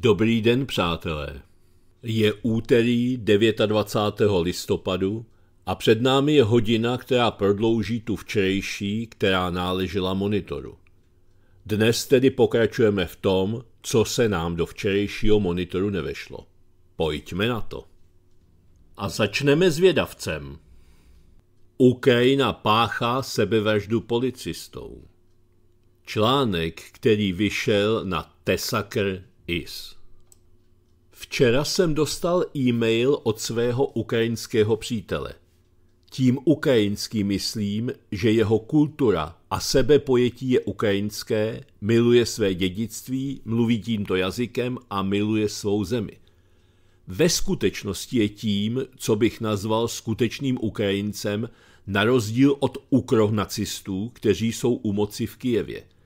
Dobrý den, přátelé. Je úterý 29. listopadu a před námi je hodina, která prodlouží tu včerejší, která náležela monitoru. Dnes tedy pokračujeme v tom, co se nám do včerejšího monitoru nevešlo. Pojďme na to. A začneme s vědavcem. Ukrajina páchá sebevraždu policistou. Článek, který vyšel na Tesakr is. Včera jsem dostal e-mail od svého ukrajinského přítele. Tím ukrajinský myslím, že jeho kultura a sebepojetí je ukrajinské, miluje své dědictví, mluví tímto jazykem a miluje svou zemi. Ve skutečnosti je tím, co bych nazval skutečným Ukrajincem, na rozdíl od ukrohnacistů, kteří jsou u moci v Kijevě –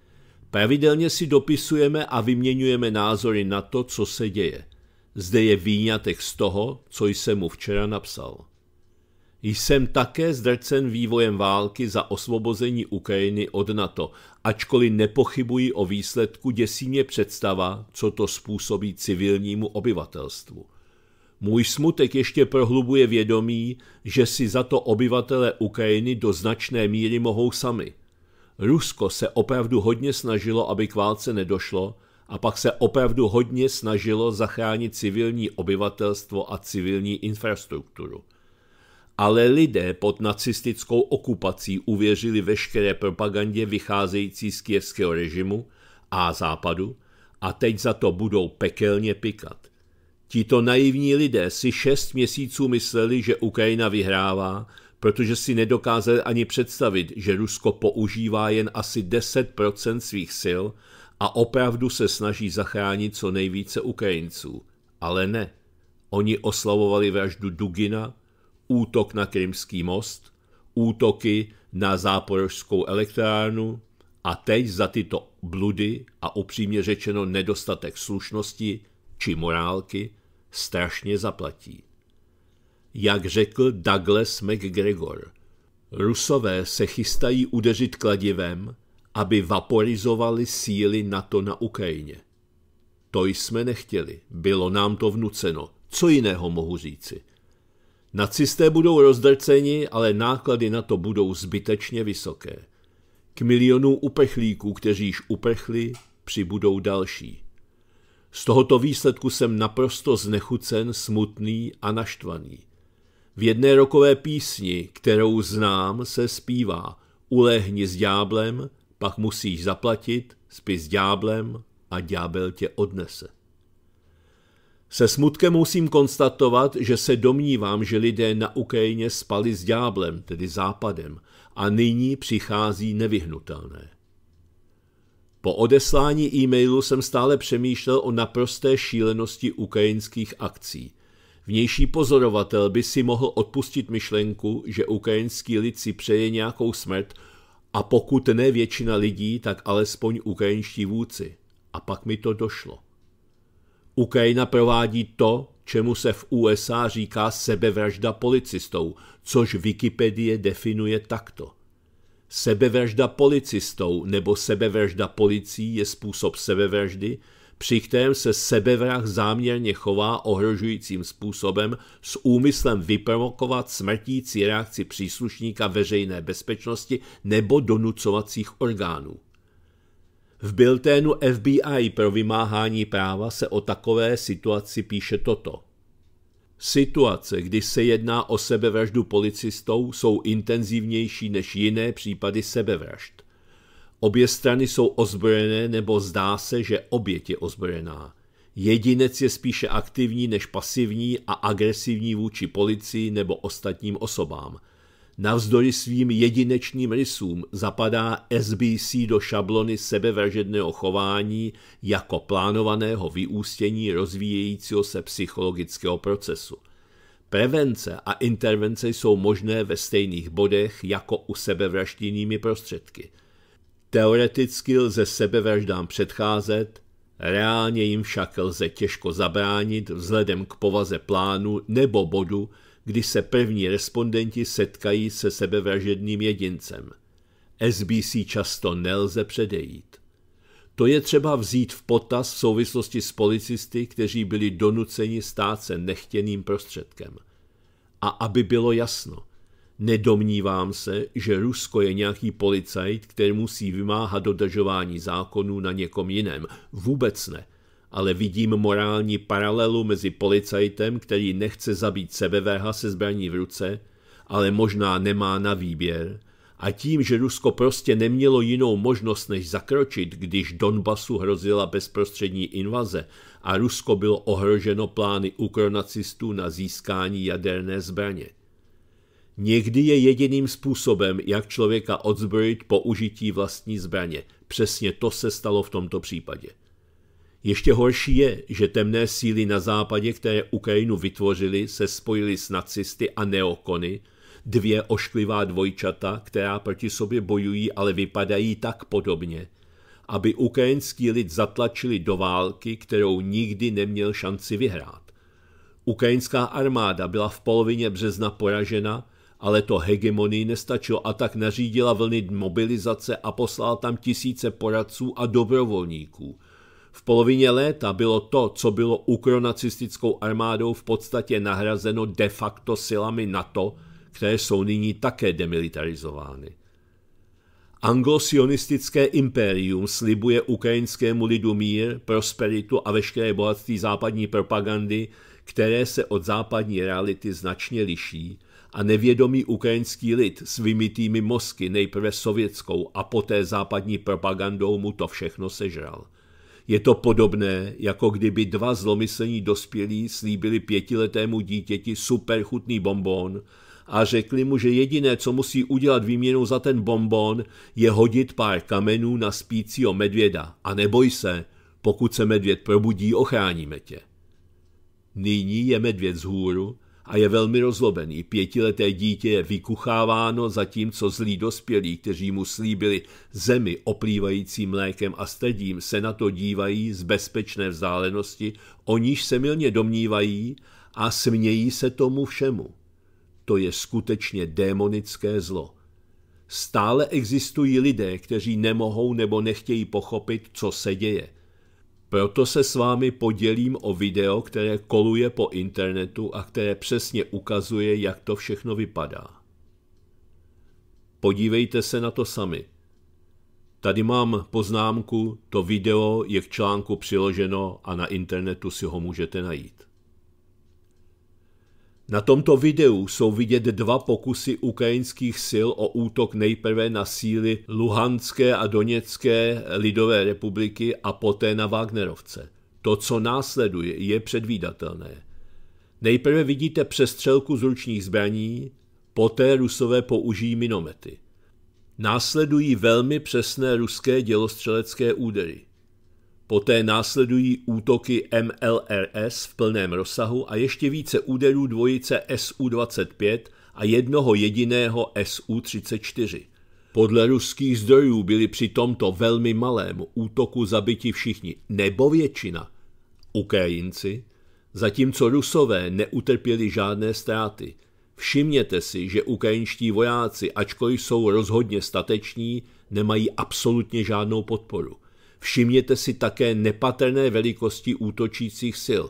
Pravidelně si dopisujeme a vyměňujeme názory na to, co se děje. Zde je výňatek z toho, co jsem mu včera napsal. Jsem také zdrcen vývojem války za osvobození Ukrajiny od NATO, ačkoliv nepochybuji o výsledku, děsí mě představa, co to způsobí civilnímu obyvatelstvu. Můj smutek ještě prohlubuje vědomí, že si za to obyvatele Ukrajiny do značné míry mohou sami – Rusko se opravdu hodně snažilo, aby k válce nedošlo, a pak se opravdu hodně snažilo zachránit civilní obyvatelstvo a civilní infrastrukturu. Ale lidé pod nacistickou okupací uvěřili veškeré propagandě vycházející z kievského režimu a západu a teď za to budou pekelně pikat. Tito naivní lidé si šest měsíců mysleli, že Ukrajina vyhrává, protože si nedokázali ani představit, že Rusko používá jen asi 10% svých sil a opravdu se snaží zachránit co nejvíce Ukrajinců. Ale ne. Oni oslavovali vraždu Dugina, útok na Krymský most, útoky na záporožskou elektrárnu a teď za tyto bludy a upřímně řečeno nedostatek slušnosti či morálky strašně zaplatí jak řekl Douglas MacGregor. Rusové se chystají udeřit kladivem, aby vaporizovali síly NATO na Ukrajině. To jsme nechtěli, bylo nám to vnuceno, co jiného mohu říci. Nacisté budou rozdrceni, ale náklady na to budou zbytečně vysoké. K milionu uprchlíků, kteří již uprchli, přibudou další. Z tohoto výsledku jsem naprosto znechucen, smutný a naštvaný. V jedné rokové písni, kterou znám, se zpívá Ulehni s dňáblem, pak musíš zaplatit, spi s dňáblem a ďábel tě odnese. Se smutkem musím konstatovat, že se domnívám, že lidé na Ukrajině spali s ďáblem, tedy západem, a nyní přichází nevyhnutelné. Po odeslání e-mailu jsem stále přemýšlel o naprosté šílenosti ukrajinských akcí – Vnější pozorovatel by si mohl odpustit myšlenku, že ukrajinský lid si přeje nějakou smrt a pokud ne většina lidí, tak alespoň ukrajinští vůdci. A pak mi to došlo. Ukrajina provádí to, čemu se v USA říká sebevražda policistou, což Wikipedie definuje takto. Sebevražda policistou nebo sebevražda policií je způsob sebevraždy, při kterém se sebevrah záměrně chová ohrožujícím způsobem s úmyslem vyprovokovat smrtící reakci příslušníka veřejné bezpečnosti nebo donucovacích orgánů. V bilténu FBI pro vymáhání práva se o takové situaci píše toto. Situace, kdy se jedná o sebevraždu policistou, jsou intenzivnější než jiné případy sebevražd. Obě strany jsou ozbrojené nebo zdá se, že oběť je ozbrojená. Jedinec je spíše aktivní než pasivní a agresivní vůči policii nebo ostatním osobám. Navzdory svým jedinečným rysům zapadá SBC do šablony sebevražedného chování jako plánovaného vyústění rozvíjejícího se psychologického procesu. Prevence a intervence jsou možné ve stejných bodech jako u sebevražděnými prostředky – Teoreticky lze sebevraždám předcházet, reálně jim však lze těžko zabránit vzhledem k povaze plánu nebo bodu, kdy se první respondenti setkají se sebevražedným jedincem. SBC často nelze předejít. To je třeba vzít v potaz v souvislosti s policisty, kteří byli donuceni stát se nechtěným prostředkem. A aby bylo jasno – Nedomnívám se, že Rusko je nějaký policajt, který musí vymáhat dodržování zákonů na někom jiném. Vůbec ne. Ale vidím morální paralelu mezi policajtem, který nechce zabít sebevéha se zbraní v ruce, ale možná nemá na výběr, a tím, že Rusko prostě nemělo jinou možnost, než zakročit, když Donbasu hrozila bezprostřední invaze a Rusko bylo ohroženo plány ukronacistů na získání jaderné zbraně. Někdy je jediným způsobem, jak člověka odzbrojit použití vlastní zbraně. Přesně to se stalo v tomto případě. Ještě horší je, že temné síly na západě, které Ukrajinu vytvořily, se spojily s nacisty a neokony, dvě ošklivá dvojčata, která proti sobě bojují, ale vypadají tak podobně, aby ukrajinský lid zatlačili do války, kterou nikdy neměl šanci vyhrát. Ukrajinská armáda byla v polovině března poražena ale to hegemonii nestačilo a tak nařídila vlny mobilizace a poslala tam tisíce poradců a dobrovolníků. V polovině léta bylo to, co bylo ukronacistickou armádou v podstatě nahrazeno de facto silami NATO, které jsou nyní také demilitarizovány. Anglosionistické impérium slibuje ukrajinskému lidu mír, prosperitu a veškeré bohatství západní propagandy, které se od západní reality značně liší, a nevědomý ukrajinský lid s vymitými mozky nejprve sovětskou a poté západní propagandou mu to všechno sežral. Je to podobné, jako kdyby dva zlomyslní dospělí slíbili pětiletému dítěti superchutný bonbon a řekli mu, že jediné, co musí udělat výměnou za ten bonbon, je hodit pár kamenů na spícího medvěda. A neboj se, pokud se medvěd probudí, ochráníme tě. Nyní je medvěd z hůru a je velmi rozlobený. Pětileté dítě je vykucháváno, zatímco zlí dospělí, kteří mu slíbili zemi oplývající mlékem a stedím, se na to dívají z bezpečné vzdálenosti, o níž se milně domnívají a smějí se tomu všemu. To je skutečně démonické zlo. Stále existují lidé, kteří nemohou nebo nechtějí pochopit, co se děje – proto se s vámi podělím o video, které koluje po internetu a které přesně ukazuje, jak to všechno vypadá. Podívejte se na to sami. Tady mám poznámku, to video je k článku přiloženo a na internetu si ho můžete najít. Na tomto videu jsou vidět dva pokusy ukrajinských sil o útok nejprve na síly Luhanské a Doněcké lidové republiky a poté na Wagnerovce. To, co následuje, je předvídatelné. Nejprve vidíte přestřelku z ručních zbraní, poté rusové použijí minomety. Následují velmi přesné ruské dělostřelecké údery. Poté následují útoky MLRS v plném rozsahu a ještě více úderů dvojice SU-25 a jednoho jediného SU-34. Podle ruských zdrojů byli při tomto velmi malém útoku zabiti všichni, nebo většina, Ukrajinci, zatímco Rusové neutrpěli žádné ztráty. Všimněte si, že ukrajinští vojáci, ačkoliv jsou rozhodně stateční, nemají absolutně žádnou podporu. Všimněte si také nepatrné velikosti útočících sil.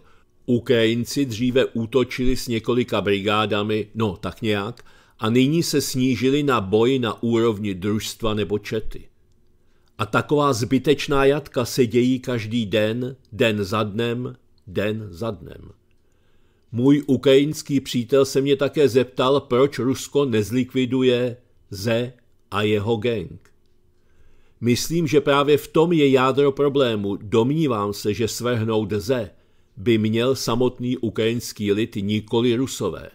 Ukrajinci dříve útočili s několika brigádami, no tak nějak, a nyní se snížili na boj na úrovni družstva nebo čety. A taková zbytečná jatka se dějí každý den, den za dnem, den za dnem. Můj ukrajinský přítel se mě také zeptal, proč Rusko nezlikviduje Ze a jeho gang. Myslím, že právě v tom je jádro problému. Domnívám se, že svrhnout ze by měl samotný ukrajinský lid, nikoli rusové.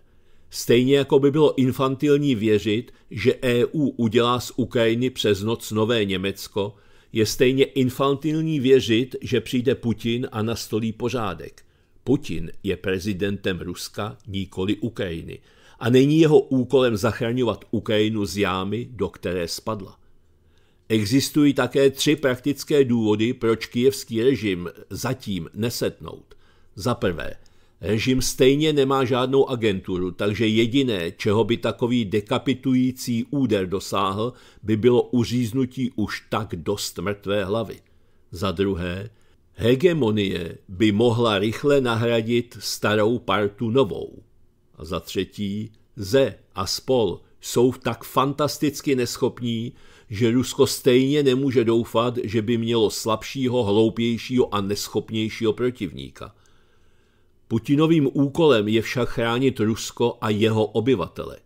Stejně jako by bylo infantilní věřit, že EU udělá z Ukrajiny přes noc nové Německo, je stejně infantilní věřit, že přijde Putin a nastolí pořádek. Putin je prezidentem Ruska, nikoli Ukrajiny. A není jeho úkolem zachraňovat Ukrajinu z jámy, do které spadla. Existují také tři praktické důvody, proč kijevský režim zatím nesetnout. Za prvé, režim stejně nemá žádnou agenturu, takže jediné, čeho by takový dekapitující úder dosáhl, by bylo uříznutí už tak dost mrtvé hlavy. Za druhé, hegemonie by mohla rychle nahradit starou partu novou. A za třetí, Ze a Spol jsou tak fantasticky neschopní, že Rusko stejně nemůže doufat, že by mělo slabšího, hloupějšího a neschopnějšího protivníka. Putinovým úkolem je však chránit Rusko a jeho obyvatele.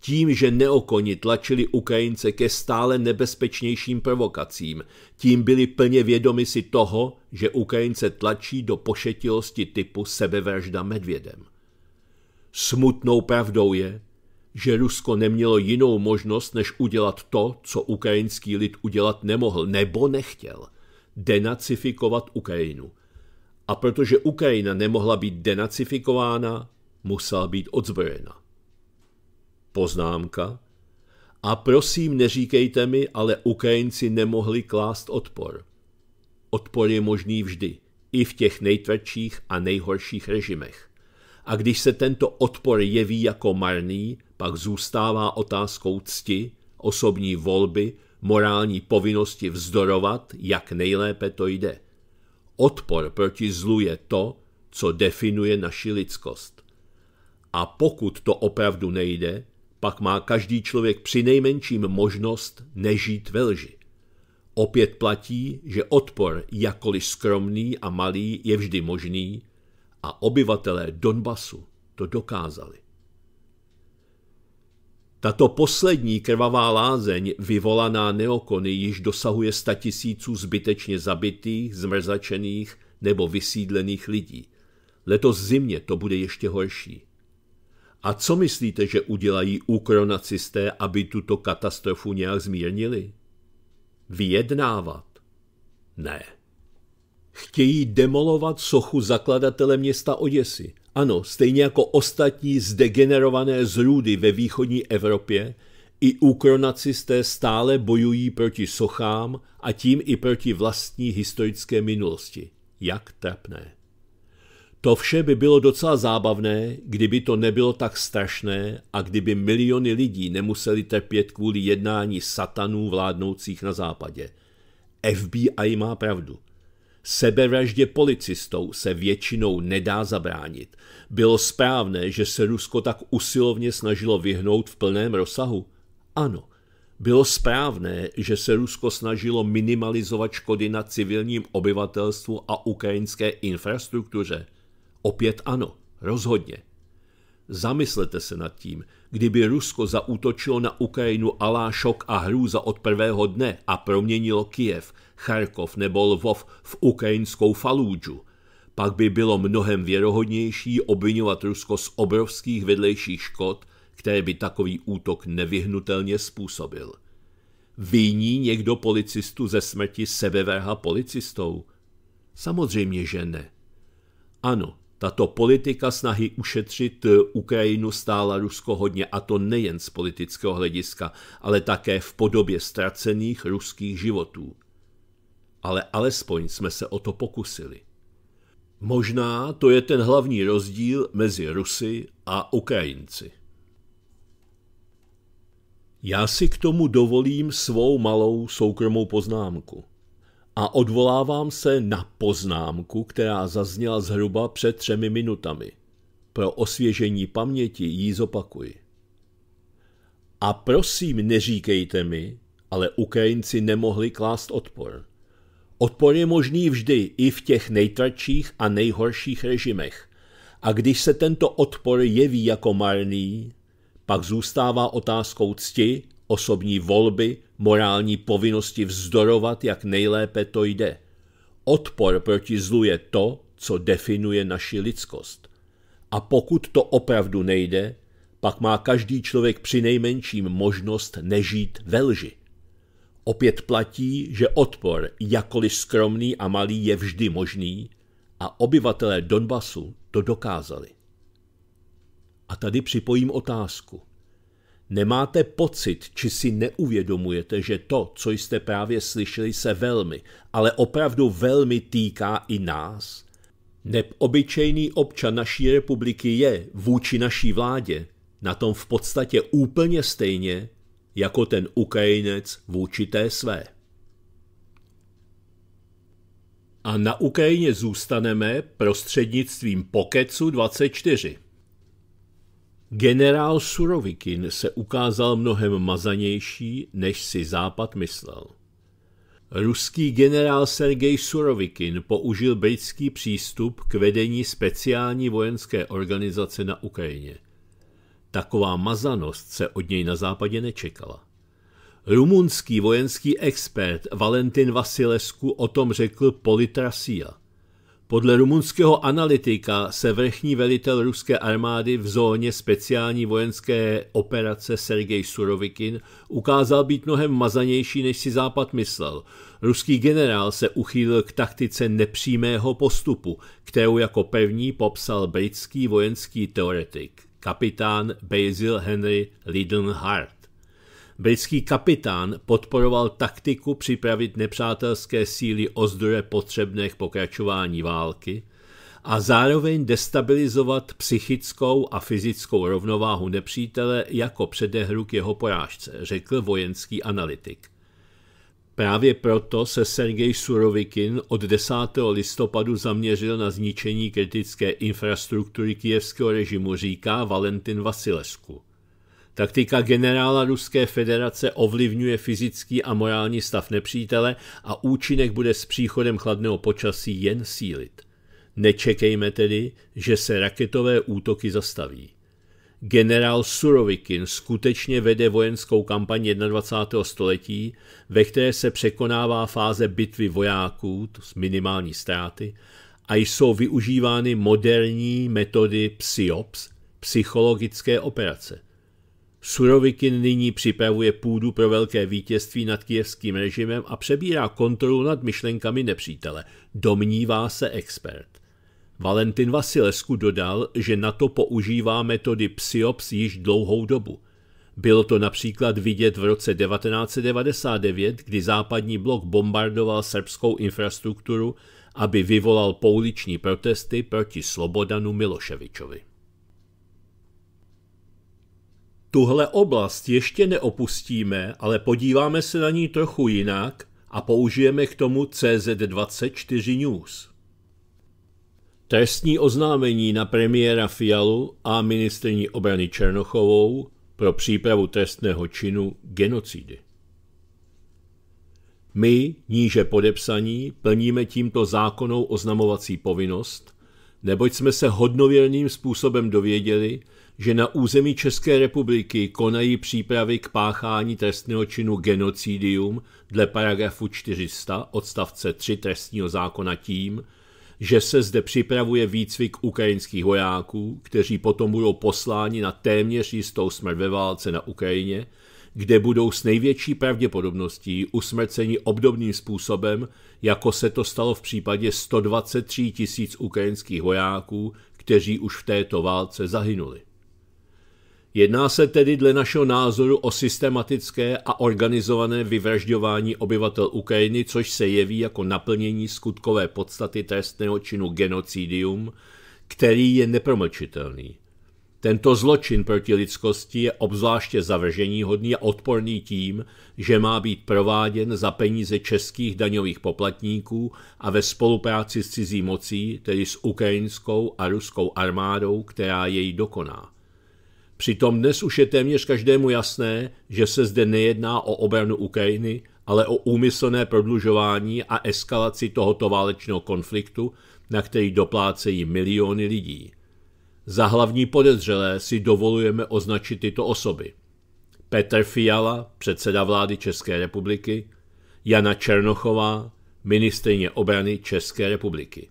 Tím, že neokoni tlačili Ukrajince ke stále nebezpečnějším provokacím, tím byli plně vědomi si toho, že Ukrajince tlačí do pošetilosti typu sebevražda medvědem. Smutnou pravdou je, že Rusko nemělo jinou možnost, než udělat to, co ukrajinský lid udělat nemohl nebo nechtěl denacifikovat Ukrajinu. A protože Ukrajina nemohla být denacifikována, musela být odzbrojena. Poznámka. A prosím, neříkejte mi, ale Ukrajinci nemohli klást odpor. Odpor je možný vždy, i v těch nejtvrdších a nejhorších režimech. A když se tento odpor jeví jako marný, pak zůstává otázkou cti, osobní volby, morální povinnosti vzdorovat, jak nejlépe to jde. Odpor proti zlu je to, co definuje naši lidskost. A pokud to opravdu nejde, pak má každý člověk při nejmenším možnost nežít ve lži. Opět platí, že odpor, jakkoliv skromný a malý, je vždy možný a obyvatelé Donbasu to dokázali. Tato poslední krvavá lázeň, vyvolaná neokony, již dosahuje tisíců zbytečně zabitých, zmrzačených nebo vysídlených lidí. Letos zimně to bude ještě horší. A co myslíte, že udělají úkronacisté, aby tuto katastrofu nějak zmírnili? Vyjednávat? Ne. Chtějí demolovat sochu zakladatele města Oděsy – ano, stejně jako ostatní zdegenerované zrůdy ve východní Evropě, i ukronacisté stále bojují proti sochám a tím i proti vlastní historické minulosti. Jak trapné. To vše by bylo docela zábavné, kdyby to nebylo tak strašné a kdyby miliony lidí nemuseli trpět kvůli jednání satanů vládnoucích na západě. FBI má pravdu. Sebevraždě policistou se většinou nedá zabránit. Bylo správné, že se Rusko tak usilovně snažilo vyhnout v plném rozsahu? Ano. Bylo správné, že se Rusko snažilo minimalizovat škody na civilním obyvatelstvu a ukrajinské infrastruktuře? Opět ano, rozhodně. Zamyslete se nad tím, kdyby Rusko zaútočilo na Ukrajinu alá šok a hrůza od prvého dne a proměnilo Kiev, Charkov nebo Lvov v ukrajinskou Falúdžu, pak by bylo mnohem věrohodnější obvinovat Rusko z obrovských vedlejších škod, které by takový útok nevyhnutelně způsobil. Víní někdo policistu ze smrti sebeverha policistou? Samozřejmě, že ne. Ano, tato politika snahy ušetřit eh, Ukrajinu stála Rusko hodně, a to nejen z politického hlediska, ale také v podobě ztracených ruských životů. Ale alespoň jsme se o to pokusili. Možná to je ten hlavní rozdíl mezi Rusy a Ukrajinci. Já si k tomu dovolím svou malou soukromou poznámku a odvolávám se na poznámku, která zazněla zhruba před třemi minutami. Pro osvěžení paměti ji zopakuji. A prosím, neříkejte mi, ale Ukrajinci nemohli klást odpor. Odpor je možný vždy i v těch nejtračích a nejhorších režimech. A když se tento odpor jeví jako marný, pak zůstává otázkou cti, osobní volby, morální povinnosti vzdorovat, jak nejlépe to jde. Odpor proti zlu je to, co definuje naši lidskost. A pokud to opravdu nejde, pak má každý člověk při nejmenším možnost nežít ve lži. Opět platí, že odpor, jakkoliv skromný a malý, je vždy možný a obyvatelé Donbasu to dokázali. A tady připojím otázku. Nemáte pocit, či si neuvědomujete, že to, co jste právě slyšeli, se velmi, ale opravdu velmi týká i nás? Neobyčejný občan naší republiky je vůči naší vládě na tom v podstatě úplně stejně jako ten Ukrajinec vůči té své. A na Ukrajině zůstaneme prostřednictvím Pokecu 24. Generál Surovikin se ukázal mnohem mazanější, než si Západ myslel. Ruský generál Sergej Surovikin použil britský přístup k vedení speciální vojenské organizace na Ukrajině. Taková mazanost se od něj na západě nečekala. Rumunský vojenský expert Valentin Vasilescu o tom řekl PolitraSia. Podle rumunského analytika se vrchní velitel ruské armády v zóně speciální vojenské operace Sergej Surovikin ukázal být mnohem mazanější, než si Západ myslel. Ruský generál se uchýlil k taktice nepřímého postupu, kterou jako první popsal britský vojenský teoretik kapitán Basil Henry Liddon Hart. Britský kapitán podporoval taktiku připravit nepřátelské síly o zdroje potřebné k pokračování války a zároveň destabilizovat psychickou a fyzickou rovnováhu nepřítele jako předehru k jeho porážce, řekl vojenský analytik. Právě proto se Sergej Surovikin od 10. listopadu zaměřil na zničení kritické infrastruktury kijevského režimu, říká Valentin Vasilesku. Taktika generála Ruské federace ovlivňuje fyzický a morální stav nepřítele a účinek bude s příchodem chladného počasí jen sílit. Nečekejme tedy, že se raketové útoky zastaví. Generál Surovikin skutečně vede vojenskou kampaň 21. století, ve které se překonává fáze bitvy vojáků, s minimální ztráty, a jsou využívány moderní metody PSYOPS, psychologické operace – Surovikin nyní připravuje půdu pro velké vítězství nad kijevským režimem a přebírá kontrolu nad myšlenkami nepřítele, domnívá se expert. Valentin Vasilesku dodal, že na to používá metody psiops již dlouhou dobu. Bylo to například vidět v roce 1999, kdy západní blok bombardoval srbskou infrastrukturu, aby vyvolal pouliční protesty proti Slobodanu Miloševičovi. Tuhle oblast ještě neopustíme, ale podíváme se na ní trochu jinak a použijeme k tomu CZ24 News. Trestní oznámení na premiéra Fialu a ministrní obrany Černochovou pro přípravu trestného činu genocidy. My, níže podepsaní, plníme tímto zákonou oznamovací povinnost, neboť jsme se hodnověrným způsobem dověděli, že na území České republiky konají přípravy k páchání trestného činu genocidium dle paragrafu 400 odstavce 3 trestního zákona tím, že se zde připravuje výcvik ukrajinských vojáků, kteří potom budou posláni na téměř jistou smrt ve válce na Ukrajině, kde budou s největší pravděpodobností usmrceni obdobným způsobem, jako se to stalo v případě 123 tisíc ukrajinských vojáků, kteří už v této válce zahynuli. Jedná se tedy dle našeho názoru o systematické a organizované vyvražďování obyvatel Ukrajiny, což se jeví jako naplnění skutkové podstaty trestného činu genocidium, který je nepromlčitelný. Tento zločin proti lidskosti je obzvláště zavrženíhodný a odporný tím, že má být prováděn za peníze českých daňových poplatníků a ve spolupráci s cizí mocí, tedy s ukrajinskou a ruskou armádou, která jej dokoná. Přitom dnes už je téměř každému jasné, že se zde nejedná o obranu Ukrajiny, ale o úmyslné prodlužování a eskalaci tohoto válečného konfliktu, na který doplácejí miliony lidí. Za hlavní podezřelé si dovolujeme označit tyto osoby. Petr Fiala, předseda vlády České republiky, Jana Černochová, ministrině obrany České republiky.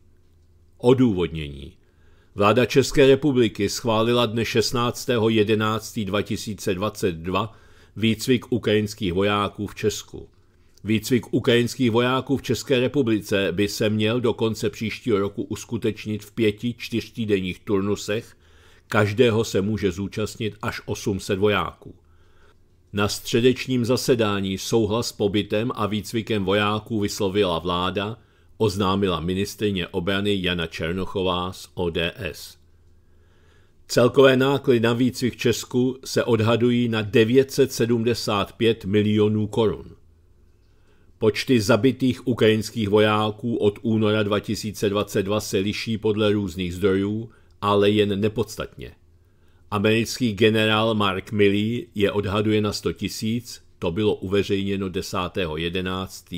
Odůvodnění. Vláda České republiky schválila dne 16.11.2022 výcvik ukrajinských vojáků v Česku. Výcvik ukrajinských vojáků v České republice by se měl do konce příštího roku uskutečnit v pěti čtyřtýdenních turnusech, každého se může zúčastnit až 800 vojáků. Na středečním zasedání souhlas s pobytem a výcvikem vojáků vyslovila vláda, oznámila ministrině obrany Jana Černochová z ODS. Celkové náklady na výcvik Česku se odhadují na 975 milionů korun. Počty zabitých ukrajinských vojáků od února 2022 se liší podle různých zdrojů, ale jen nepodstatně. Americký generál Mark Milley je odhaduje na 100 tisíc, to bylo uveřejněno 10. 11.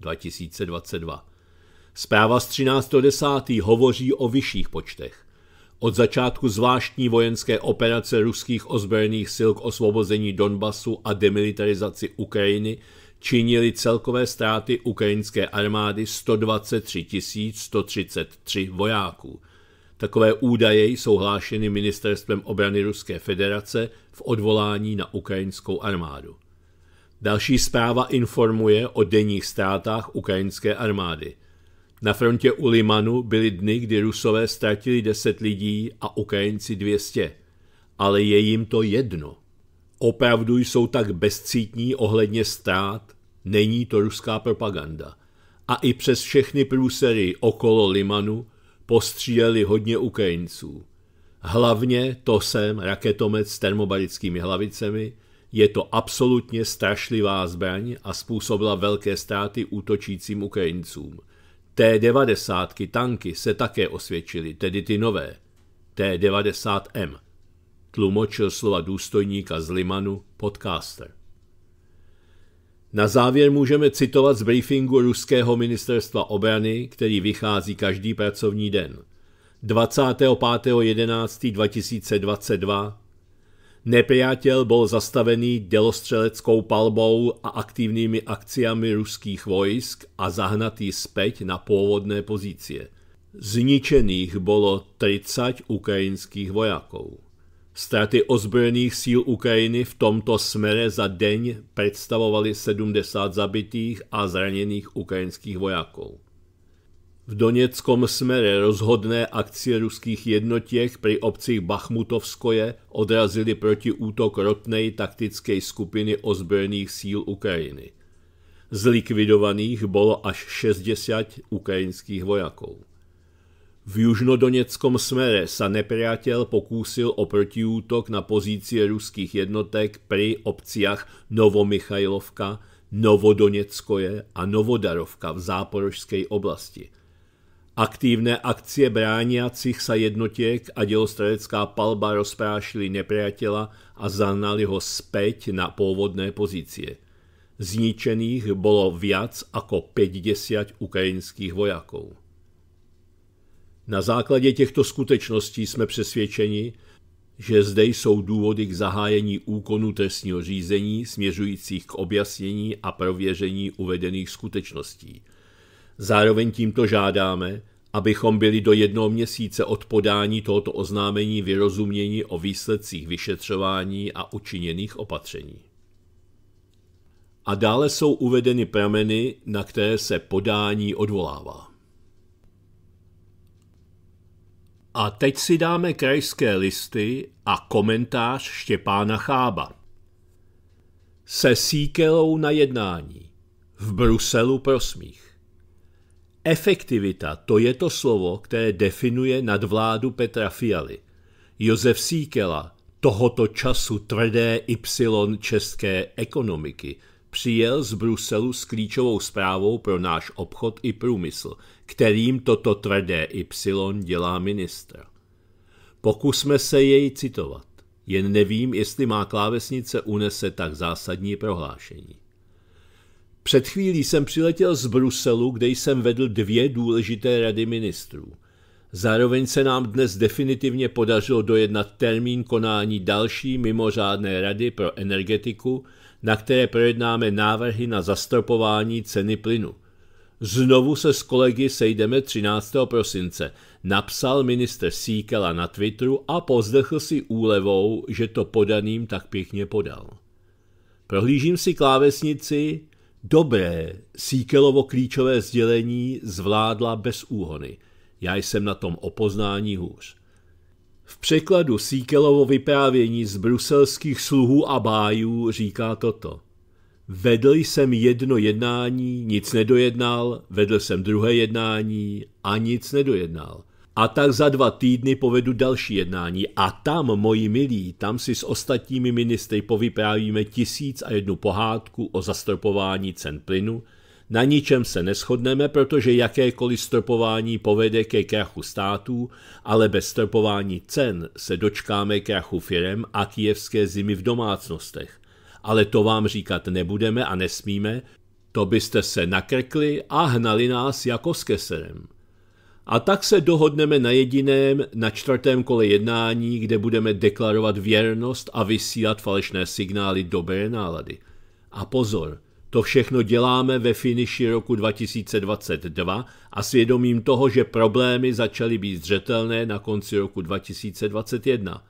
2022. Zpráva z 13.10. hovoří o vyšších počtech. Od začátku zvláštní vojenské operace ruských ozbrojených sil k osvobození Donbasu a demilitarizaci Ukrajiny činili celkové ztráty ukrajinské armády 123 133 vojáků. Takové údaje jsou hlášeny Ministerstvem obrany Ruské federace v odvolání na ukrajinskou armádu. Další zpráva informuje o denních ztrátách ukrajinské armády – na frontě u Limanu byly dny, kdy Rusové ztratili 10 lidí a Ukrajinci 200. Ale je jim to jedno. Opravdu jsou tak bezcítní ohledně ztrát, není to ruská propaganda. A i přes všechny průsery okolo Limanu postříleli hodně Ukrajinců. Hlavně to sem raketomet s termobarickými hlavicemi, je to absolutně strašlivá zbraň a způsobila velké ztráty útočícím Ukrajincům – T-90 tanky se také osvědčily, tedy ty nové. T-90M. Tlumočil slova důstojníka z Limanu podcaster. Na závěr můžeme citovat z briefingu ruského ministerstva obrany, který vychází každý pracovní den. 25.11.2022 Nepriateľ bol zastavený delostřeleckou palbou a aktívnymi akciami ruských vojsk a zahnatý späť na pôvodné pozície. Zničených bolo 30 ukrajinských vojakov. Straty ozbrojených síl Ukrajiny v tomto smere za deň predstavovali 70 zabitých a zranených ukrajinských vojakov. V Doněckom smere rozhodné akcie ruských jednotěch při obcích Bachmutovskoje odrazili proti útok rotnej taktické skupiny ozbrojených síl Ukrajiny. Zlikvidovaných bylo až 60 ukrajinských vojaků. V južnodoněckom smere sa nepriateľ pokúsil o protiútok na pozície ruských jednotek pri obciach Novomichajlovka, Novodoneckoje a Novodarovka v Záporožskej oblasti – Aktívne akcie brániacich sa jednotiek a delostrelecká palba rozprášili nepriateľa a zanali ho späť na pôvodné pozície. Zničených bolo viac ako 50 ukrajinských vojakov. Na základě těchto skutečností jsme přesvědčeni, že zde jsou důvody k zahájení úkonu trestního řízení směřujících k objasnění a prověření uvedených skutečností – Zároveň tímto žádáme, abychom byli do jednoho měsíce od podání tohoto oznámení vyrozuměni o výsledcích vyšetřování a učiněných opatření. A dále jsou uvedeny prameny, na které se podání odvolává. A teď si dáme krajské listy a komentář Štěpána Chába. Se síkelou na jednání. V Bruselu prosmích. Efektivita, to je to slovo, které definuje nadvládu Petra Fialy. Josef Síkela, tohoto času tvrdé Y české ekonomiky, přijel z Bruselu s klíčovou zprávou pro náš obchod i průmysl, kterým toto tvrdé Y dělá ministra. Pokusme se jej citovat. Jen nevím, jestli má klávesnice unese tak zásadní prohlášení. Před chvílí jsem přiletěl z Bruselu, kde jsem vedl dvě důležité rady ministrů. Zároveň se nám dnes definitivně podařilo dojednat termín konání další mimořádné rady pro energetiku, na které projednáme návrhy na zastropování ceny plynu. Znovu se s kolegy sejdeme 13. prosince, napsal minister Síkela na Twitteru a pozdechl si úlevou, že to podaným tak pěkně podal. Prohlížím si klávesnici, Dobré Síkelovo klíčové sdělení zvládla bez úhony. Já jsem na tom o poznání hůř. V překladu Síkelovo vyprávění z bruselských sluhů a bájů říká toto. Vedl jsem jedno jednání, nic nedojednal, vedl jsem druhé jednání a nic nedojednal. A tak za dva týdny povedu další jednání. A tam, moji milí, tam si s ostatními ministry povyprávíme tisíc a jednu pohádku o zastropování cen plynu. Na ničem se neschodneme, protože jakékoliv stropování povede ke krachu států, ale bez stropování cen se dočkáme krachu firem a kijevské zimy v domácnostech. Ale to vám říkat nebudeme a nesmíme, to byste se nakrkli a hnali nás jako s keserem. A tak se dohodneme na jediném, na čtvrtém kole jednání, kde budeme deklarovat věrnost a vysílat falešné signály dobré nálady. A pozor, to všechno děláme ve finiši roku 2022 a svědomím toho, že problémy začaly být zřetelné na konci roku 2021.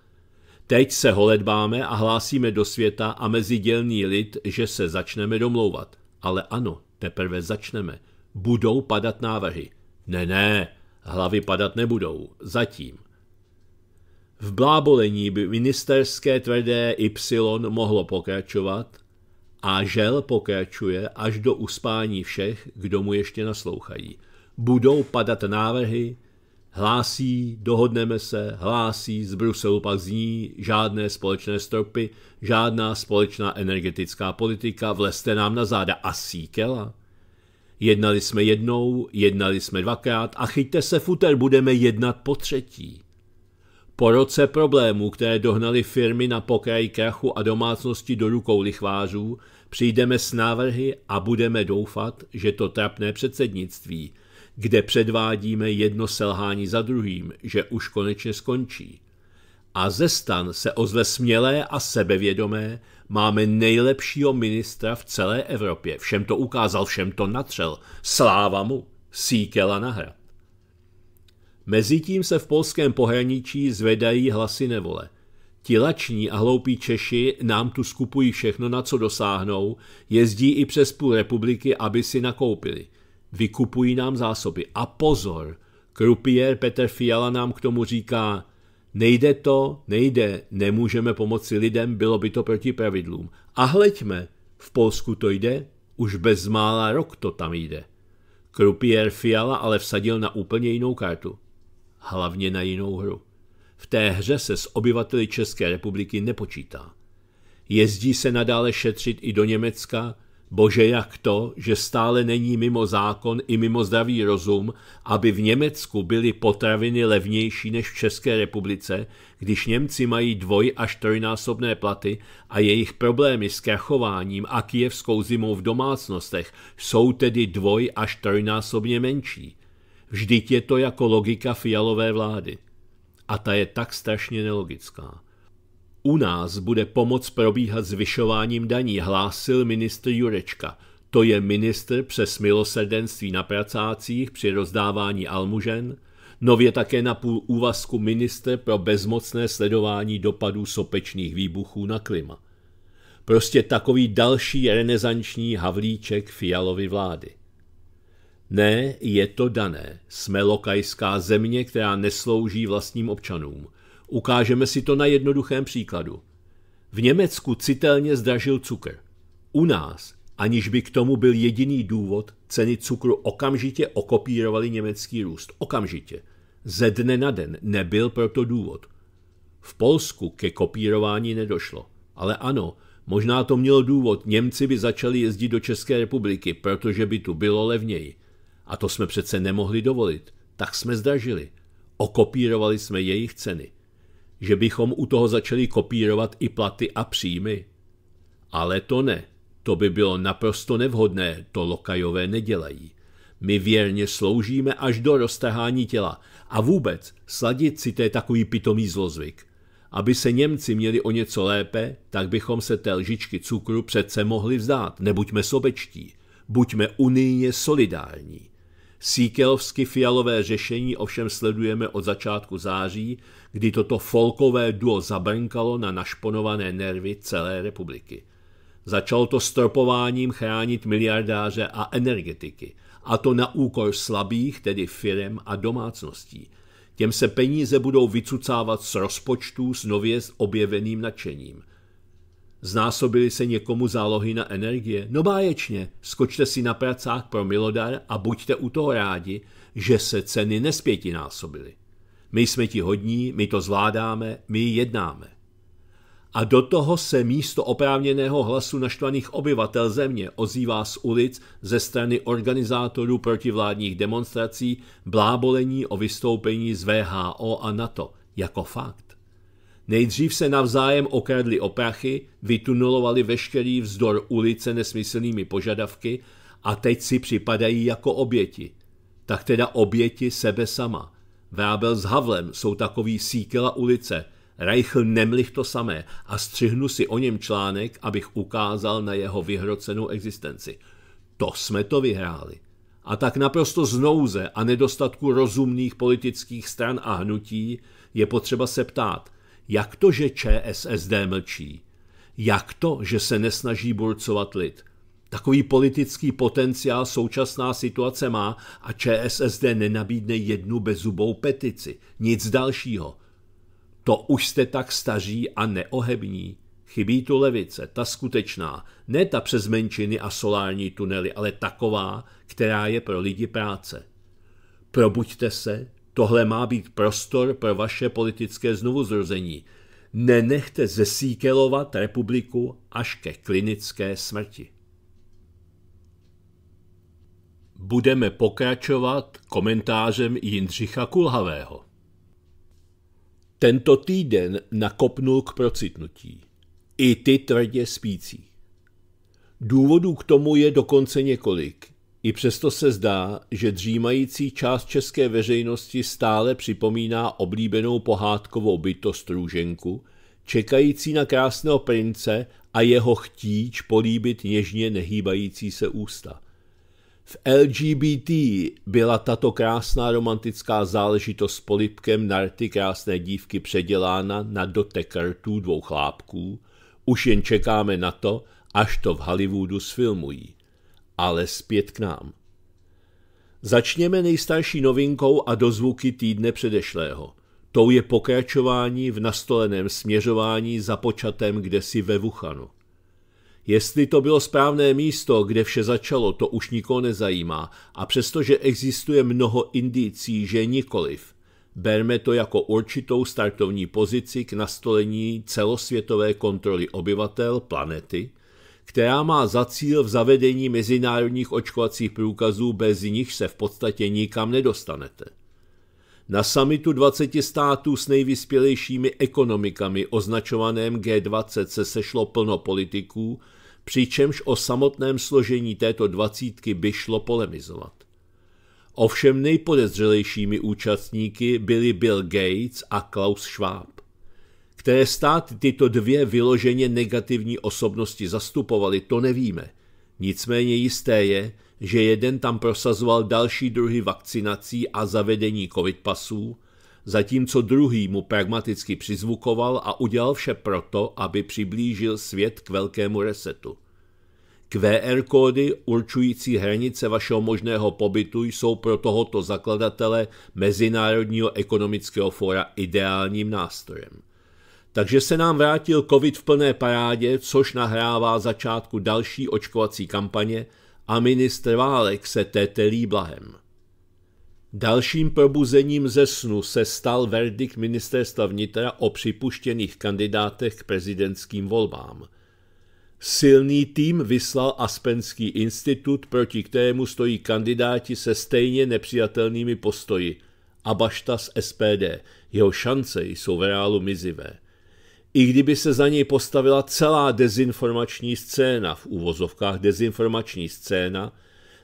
Teď se holedbáme a hlásíme do světa a mezi dělný lid, že se začneme domlouvat. Ale ano, teprve začneme. Budou padat návrhy. Ne, ne, Hlavy padat nebudou. Zatím. V blábolení by ministerské tvrdé Y mohlo pokračovat a žel pokračuje až do uspání všech, kdo mu ještě naslouchají. Budou padat návrhy, hlásí, dohodneme se, hlásí, z Bruselu pak zní, žádné společné stropy, žádná společná energetická politika, vleste nám na záda a síkela. Jednali jsme jednou, jednali jsme dvakrát a chyťte se futer, budeme jednat po třetí. Po roce problémů, které dohnaly firmy na pokraji krachu a domácnosti do rukou lichvářů, přijdeme s návrhy a budeme doufat, že to trapné předsednictví, kde předvádíme jedno selhání za druhým, že už konečně skončí. A ze stan se ozve smělé a sebevědomé, Máme nejlepšího ministra v celé Evropě. Všem to ukázal, všem to natřel. Sláva mu. Síkela na hrad. Mezitím se v polském pohraničí zvedají hlasy nevole. Ti lační a hloupí Češi nám tu skupují všechno, na co dosáhnou, jezdí i přes půl republiky, aby si nakoupili. Vykupují nám zásoby. A pozor, krupiér Petr Fiala nám k tomu říká, Nejde to, nejde, nemůžeme pomoci lidem, bylo by to proti pravidlům. A hleďme, v Polsku to jde, už bezmála rok to tam jde. Krupier Fiala ale vsadil na úplně jinou kartu. Hlavně na jinou hru. V té hře se s obyvateli České republiky nepočítá. Jezdí se nadále šetřit i do Německa, Bože, jak to, že stále není mimo zákon i mimo zdravý rozum, aby v Německu byly potraviny levnější než v České republice, když Němci mají dvoj až trojnásobné platy a jejich problémy s krachováním a kijevskou zimou v domácnostech jsou tedy dvoj až trojnásobně menší. Vždyť je to jako logika fialové vlády. A ta je tak strašně nelogická. U nás bude pomoc probíhat zvyšováním daní, hlásil ministr Jurečka. To je ministr přes milosrdenství na pracácích při rozdávání almužen, nově také na půl úvazku ministr pro bezmocné sledování dopadů sopečných výbuchů na klima. Prostě takový další renesanční havlíček Fialovy vlády. Ne, je to dané. Jsme lokajská země, která neslouží vlastním občanům. Ukážeme si to na jednoduchém příkladu. V Německu citelně zdražil cukr. U nás, aniž by k tomu byl jediný důvod, ceny cukru okamžitě okopírovaly německý růst. Okamžitě. Ze dne na den nebyl proto důvod. V Polsku ke kopírování nedošlo. Ale ano, možná to mělo důvod, Němci by začali jezdit do České republiky, protože by tu bylo levněji. A to jsme přece nemohli dovolit. Tak jsme zdražili. Okopírovali jsme jejich ceny že bychom u toho začali kopírovat i platy a příjmy. Ale to ne, to by bylo naprosto nevhodné, to lokajové nedělají. My věrně sloužíme až do roztrhání těla a vůbec sladit si to je takový pitomý zlozvyk. Aby se Němci měli o něco lépe, tak bychom se té lžičky cukru přece mohli vzdát. Nebuďme sobečtí, buďme unijně solidární. Síkelovsky fialové řešení ovšem sledujeme od začátku září, kdy toto folkové duo zabrnkalo na našponované nervy celé republiky. Začalo to stropováním chránit miliardáře a energetiky, a to na úkor slabých, tedy firem a domácností. Těm se peníze budou vycucávat z rozpočtů s nově objeveným nadšením. Znásobili se někomu zálohy na energie? No báječně, skočte si na pracách pro milodar a buďte u toho rádi, že se ceny nespětinásobily. My jsme ti hodní, my to zvládáme, my jednáme. A do toho se místo oprávněného hlasu naštvaných obyvatel země ozývá z ulic ze strany organizátorů protivládních demonstrací blábolení o vystoupení z VHO a NATO jako fakt. Nejdřív se navzájem okradli o prachy, vytunulovali veškerý vzdor ulice nesmyslnými požadavky a teď si připadají jako oběti. Tak teda oběti sebe sama – Vábel s Havlem jsou takový síkela ulice, Reichl nemlich to samé a střihnu si o něm článek, abych ukázal na jeho vyhrocenou existenci. To jsme to vyhráli. A tak naprosto znouze a nedostatku rozumných politických stran a hnutí je potřeba se ptát, jak to, že ČSSD mlčí? Jak to, že se nesnaží burcovat lid? Takový politický potenciál současná situace má a ČSSD nenabídne jednu bezubou petici, nic dalšího. To už jste tak staří a neohební. Chybí tu levice, ta skutečná, ne ta přes menšiny a solární tunely, ale taková, která je pro lidi práce. Probuďte se, tohle má být prostor pro vaše politické znovuzrození. Nenechte zesíkelovat republiku až ke klinické smrti budeme pokračovat komentářem Jindřicha Kulhavého. Tento týden nakopnul k procitnutí. I ty tvrdě spící. Důvodů k tomu je dokonce několik. I přesto se zdá, že dřímající část české veřejnosti stále připomíná oblíbenou pohádkovou bytost růženku, čekající na krásného prince a jeho chtíč políbit něžně nehýbající se ústa – v LGBT byla tato krásná romantická záležitost s polipkem na rty krásné dívky předělána na dotek rtů dvou chlápků, už jen čekáme na to, až to v Hollywoodu sfilmují. Ale zpět k nám. Začněme nejstarší novinkou a dozvuky týdne předešlého. Tou je pokračování v nastoleném směřování započatém kdesi ve Wuhanu. Jestli to bylo správné místo, kde vše začalo, to už nikoho nezajímá a přestože existuje mnoho indicí, že nikoliv, berme to jako určitou startovní pozici k nastolení celosvětové kontroly obyvatel planety, která má za cíl v zavedení mezinárodních očkovacích průkazů, bez nich se v podstatě nikam nedostanete. Na samitu 20 států s nejvyspělejšími ekonomikami označovaném G20 se sešlo plno politiků, přičemž o samotném složení této dvacítky by šlo polemizovat. Ovšem nejpodezřelejšími účastníky byli Bill Gates a Klaus Schwab. Které státy tyto dvě vyloženě negativní osobnosti zastupovaly, to nevíme. Nicméně jisté je, že jeden tam prosazoval další druhy vakcinací a zavedení covid pasů, zatímco druhý mu pragmaticky přizvukoval a udělal vše proto, aby přiblížil svět k velkému resetu. QR kódy určující hranice vašeho možného pobytu jsou pro tohoto zakladatele Mezinárodního ekonomického fóra ideálním nástrojem. Takže se nám vrátil COVID v plné parádě, což nahrává začátku další očkovací kampaně a ministr Válek se tetelí blahem. Dalším probuzením ze snu se stal verdikt ministerstva vnitra o připuštěných kandidátech k prezidentským volbám. Silný tým vyslal Aspenský institut, proti kterému stojí kandidáti se stejně nepřijatelnými postoji a bašta z SPD. Jeho šance jsou v reálu mizivé. I kdyby se za něj postavila celá dezinformační scéna, v úvozovkách dezinformační scéna,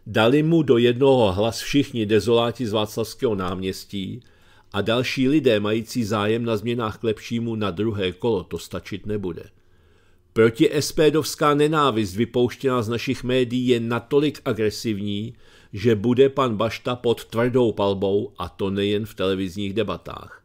dali mu do jednoho hlas všichni dezoláti z Václavského náměstí a další lidé mající zájem na změnách k lepšímu na druhé kolo to stačit nebude. Proti SPDovská nenávist vypouštěná z našich médií je natolik agresivní, že bude pan Bašta pod tvrdou palbou a to nejen v televizních debatách.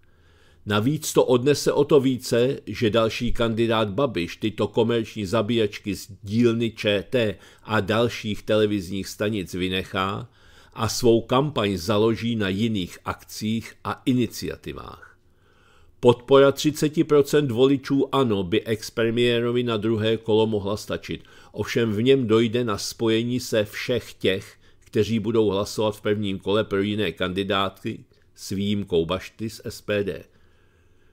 Navíc to odnese o to více, že další kandidát Babiš tyto komerční zabíjačky z dílny ČT a dalších televizních stanic vynechá a svou kampaň založí na jiných akcích a iniciativách. Podpora 30% voličů ANO by expremiérovi na druhé kolo mohla stačit, ovšem v něm dojde na spojení se všech těch, kteří budou hlasovat v prvním kole pro jiné kandidátky s výjimkou Bašty z SPD –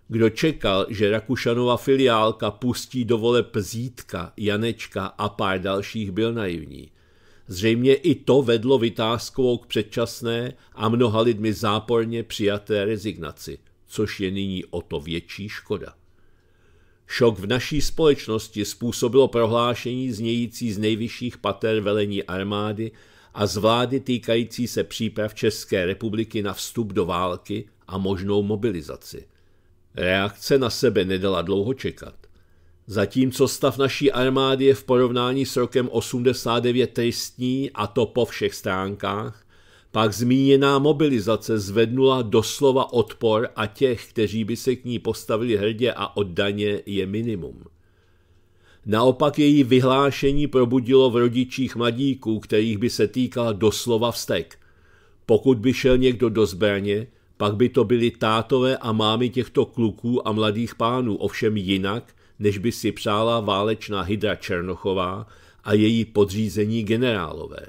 kdo čekal, že Rakušanova filiálka pustí do voleb Zítka, Janečka a pár dalších, byl naivní. Zřejmě i to vedlo vytázkovou k předčasné a mnoha lidmi záporně přijaté rezignaci, což je nyní o to větší škoda. Šok v naší společnosti způsobilo prohlášení znějící z nejvyšších pater velení armády a z vlády týkající se příprav České republiky na vstup do války a možnou mobilizaci – Reakce na sebe nedala dlouho čekat. Zatímco stav naší armády je v porovnání s rokem 89 tristní, a to po všech stránkách, pak zmíněná mobilizace zvednula doslova odpor a těch, kteří by se k ní postavili hrdě a oddaně, je minimum. Naopak její vyhlášení probudilo v rodičích mladíků, kterých by se týkala doslova vztek. Pokud by šel někdo do zbraně, pak by to byli tátové a mámy těchto kluků a mladých pánů, ovšem jinak, než by si přála válečná Hydra Černochová a její podřízení generálové.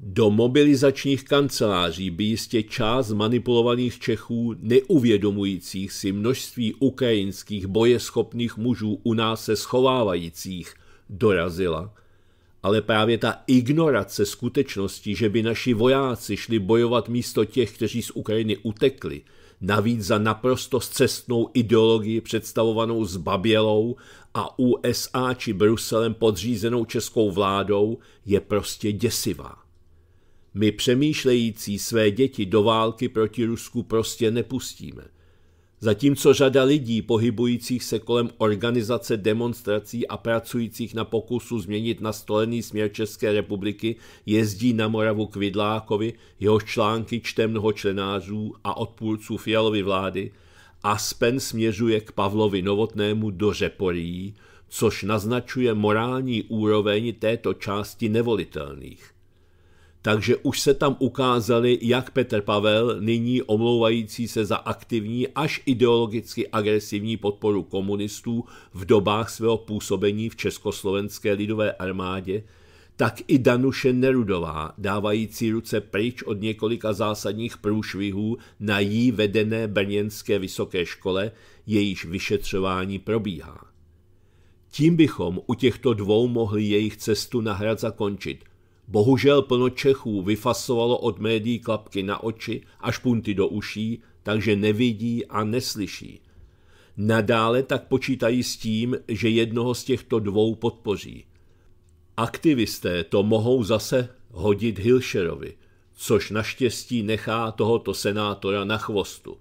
Do mobilizačních kanceláří by jistě část manipulovaných Čechů, neuvědomujících si množství ukrajinských bojeschopných mužů u nás se schovávajících, dorazila – ale právě ta ignorace skutečnosti, že by naši vojáci šli bojovat místo těch, kteří z Ukrajiny utekli, navíc za naprosto zcestnou ideologii představovanou s Babělou a USA či Bruselem podřízenou českou vládou, je prostě děsivá. My přemýšlející své děti do války proti Rusku prostě nepustíme – Zatímco řada lidí pohybujících se kolem organizace demonstrací a pracujících na pokusu změnit nastolený směr České republiky jezdí na Moravu k Vidlákovi, jeho články čte mnoho členářů a odpůrců Fialovy vlády, Aspen směřuje k Pavlovi Novotnému do Řeporí, což naznačuje morální úroveň této části nevolitelných – takže už se tam ukázali jak Petr Pavel, nyní omlouvající se za aktivní až ideologicky agresivní podporu komunistů v dobách svého působení v Československé lidové armádě, tak i Danuše Nerudová, dávající ruce pryč od několika zásadních průšvihů na jí vedené brněnské vysoké škole, jejíž vyšetřování probíhá. Tím bychom u těchto dvou mohli jejich cestu na hrad zakončit, Bohužel plno Čechů vyfasovalo od médií klapky na oči a špunty do uší, takže nevidí a neslyší. Nadále tak počítají s tím, že jednoho z těchto dvou podpoří. Aktivisté to mohou zase hodit Hilšerovi, což naštěstí nechá tohoto senátora na chvostu.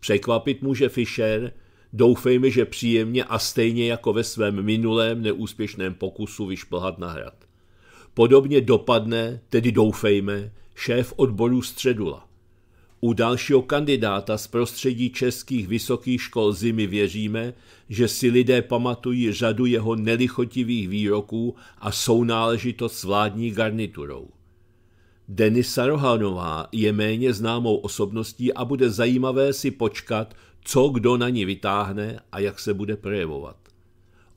Překvapit může Fischer, doufejme, že příjemně a stejně jako ve svém minulém neúspěšném pokusu vyšplhat na hrad. Podobně dopadne, tedy doufejme, šéf odboru Středula. U dalšího kandidáta z prostředí českých vysokých škol zimy věříme, že si lidé pamatují řadu jeho nelichotivých výroků a jsou náležitost s vládní garniturou. Denisa Rohanová je méně známou osobností a bude zajímavé si počkat, co kdo na ní vytáhne a jak se bude projevovat.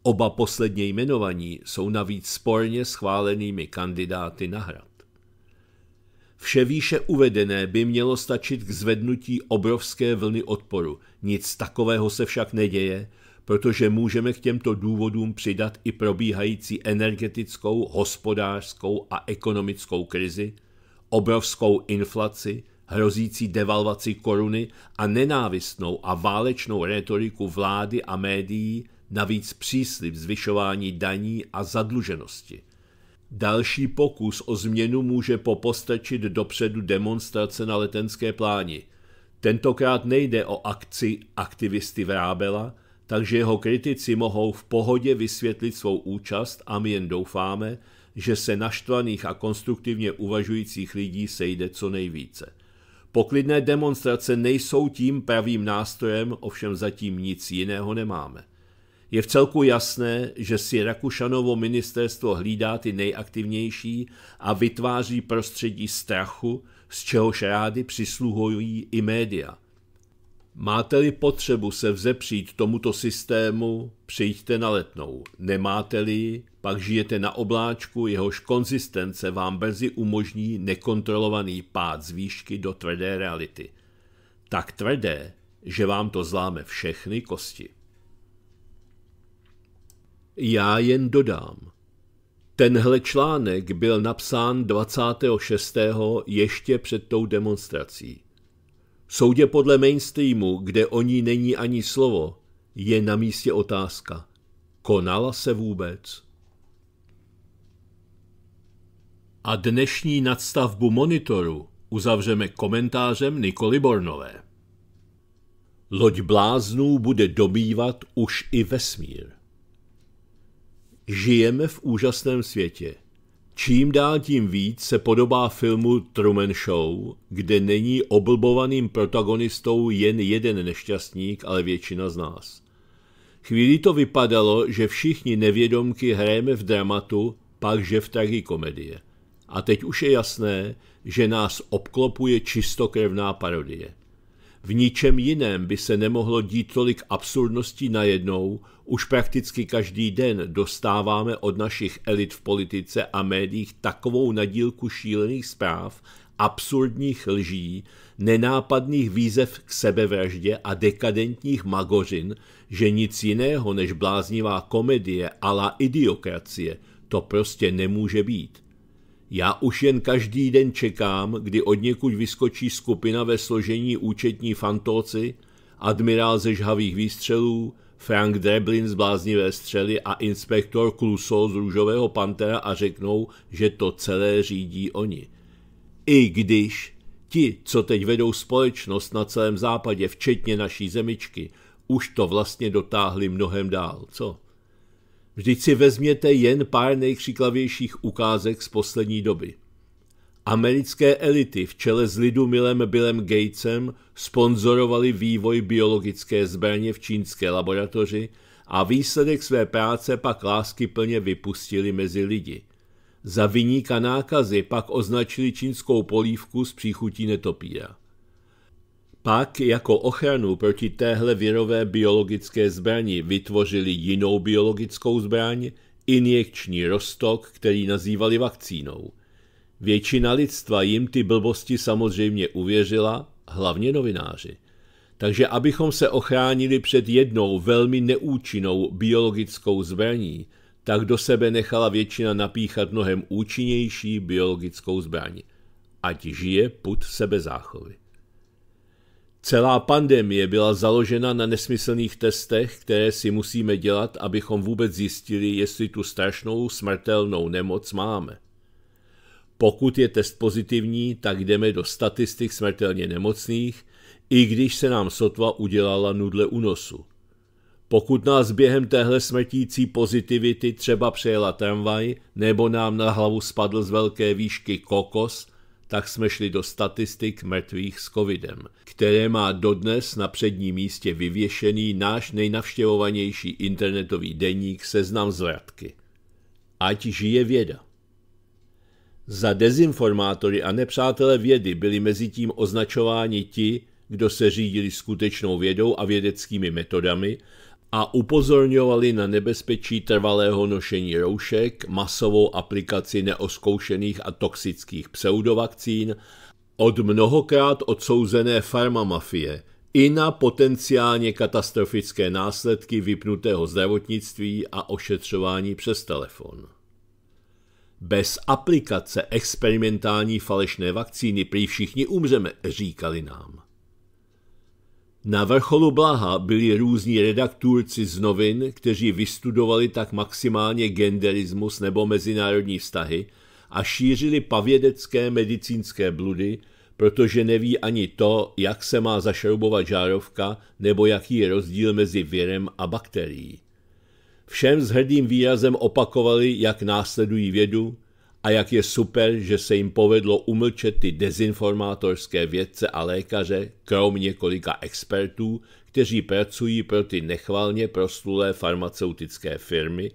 Oba posledně jmenovaní jsou navíc sporně schválenými kandidáty na hrad. Vše výše uvedené by mělo stačit k zvednutí obrovské vlny odporu. Nic takového se však neděje, protože můžeme k těmto důvodům přidat i probíhající energetickou, hospodářskou a ekonomickou krizi, obrovskou inflaci, hrozící devalvaci koruny a nenávistnou a válečnou retoriku vlády a médií, navíc příslip zvyšování daní a zadluženosti. Další pokus o změnu může popostačit dopředu demonstrace na letenské pláni. Tentokrát nejde o akci aktivisty Vrábela, takže jeho kritici mohou v pohodě vysvětlit svou účast a my jen doufáme, že se naštvaných a konstruktivně uvažujících lidí sejde co nejvíce. Poklidné demonstrace nejsou tím pravým nástrojem, ovšem zatím nic jiného nemáme. Je v celku jasné, že si Rakušanovo ministerstvo hlídá ty nejaktivnější a vytváří prostředí strachu, z čehož rády přisluhují i média. Máte-li potřebu se vzepřít tomuto systému, přijďte na letnou. Nemáte-li, pak žijete na obláčku, jehož konzistence vám brzy umožní nekontrolovaný pád z výšky do tvrdé reality. Tak tvrdé, že vám to zláme všechny kosti. Já jen dodám. Tenhle článek byl napsán 26. ještě před tou demonstrací. Soudě podle mainstreamu, kde o ní není ani slovo, je na místě otázka. Konala se vůbec? A dnešní nadstavbu monitoru uzavřeme komentářem Nikoli Bornové. Loď bláznů bude dobývat už i vesmír. Žijeme v úžasném světě. Čím dál tím víc se podobá filmu Truman Show, kde není oblbovaným protagonistou jen jeden nešťastník, ale většina z nás. Chvíli to vypadalo, že všichni nevědomky hrajeme v dramatu, pak že v tragikomedie. A teď už je jasné, že nás obklopuje čistokrevná parodie. V ničem jiném by se nemohlo dít tolik absurdností najednou, už prakticky každý den dostáváme od našich elit v politice a médiích takovou nadílku šílených zpráv, absurdních lží, nenápadných výzev k sebevraždě a dekadentních magořin, že nic jiného než bláznivá komedie a la idiokracie to prostě nemůže být. Já už jen každý den čekám, kdy od někud vyskočí skupina ve složení účetní fantóci, admirál ze žhavých výstřelů, Frank Dreblin z bláznivé střely a inspektor Kluso z růžového pantera a řeknou, že to celé řídí oni. I když ti, co teď vedou společnost na celém západě, včetně naší zemičky, už to vlastně dotáhli mnohem dál, co? Vždyť si vezměte jen pár nejkřiklavějších ukázek z poslední doby. Americké elity v čele s lidu milem Billem Gatesem sponzorovali vývoj biologické zbraně v čínské laboratoři a výsledek své práce pak láskyplně vypustili mezi lidi. Za vyníka nákazy pak označili čínskou polívku s příchutí netopíra. Pak jako ochranu proti téhle virové biologické zbraní vytvořili jinou biologickou zbraň, injekční rostok, který nazývali vakcínou. Většina lidstva jim ty blbosti samozřejmě uvěřila, hlavně novináři. Takže abychom se ochránili před jednou velmi neúčinnou biologickou zbraní, tak do sebe nechala většina napíchat mnohem účinnější biologickou zbraň. Ať žije put sebezáchovy. Celá pandemie byla založena na nesmyslných testech, které si musíme dělat, abychom vůbec zjistili, jestli tu strašnou smrtelnou nemoc máme. Pokud je test pozitivní, tak jdeme do statistik smrtelně nemocných, i když se nám sotva udělala nudle u nosu. Pokud nás během téhle smrtící pozitivity třeba přejela tramvaj, nebo nám na hlavu spadl z velké výšky kokos – tak jsme šli do statistik mrtvých s covidem, které má dodnes na předním místě vyvěšený náš nejnavštěvovanější internetový deník Seznam zvratky. Ať žije věda. Za dezinformátory a nepřátelé vědy byli mezi tím označováni ti, kdo se řídili skutečnou vědou a vědeckými metodami a upozorňovali na nebezpečí trvalého nošení roušek, masovou aplikaci neoskoušených a toxických pseudovakcín od mnohokrát odsouzené farmamafie i na potenciálně katastrofické následky vypnutého zdravotnictví a ošetřování přes telefon. Bez aplikace experimentální falešné vakcíny prý všichni umřeme, říkali nám. Na vrcholu blaha byli různí redaktůrci z novin, kteří vystudovali tak maximálně genderismus nebo mezinárodní vztahy a šířili pavědecké medicínské bludy, protože neví ani to, jak se má zašroubovat žárovka nebo jaký je rozdíl mezi virem a bakterií. Všem s hrdým výrazem opakovali, jak následují vědu, a jak je super, že se jim povedlo umlčet ty dezinformátorské vědce a lékaře, krom několika expertů, kteří pracují pro ty nechvalně proslulé farmaceutické firmy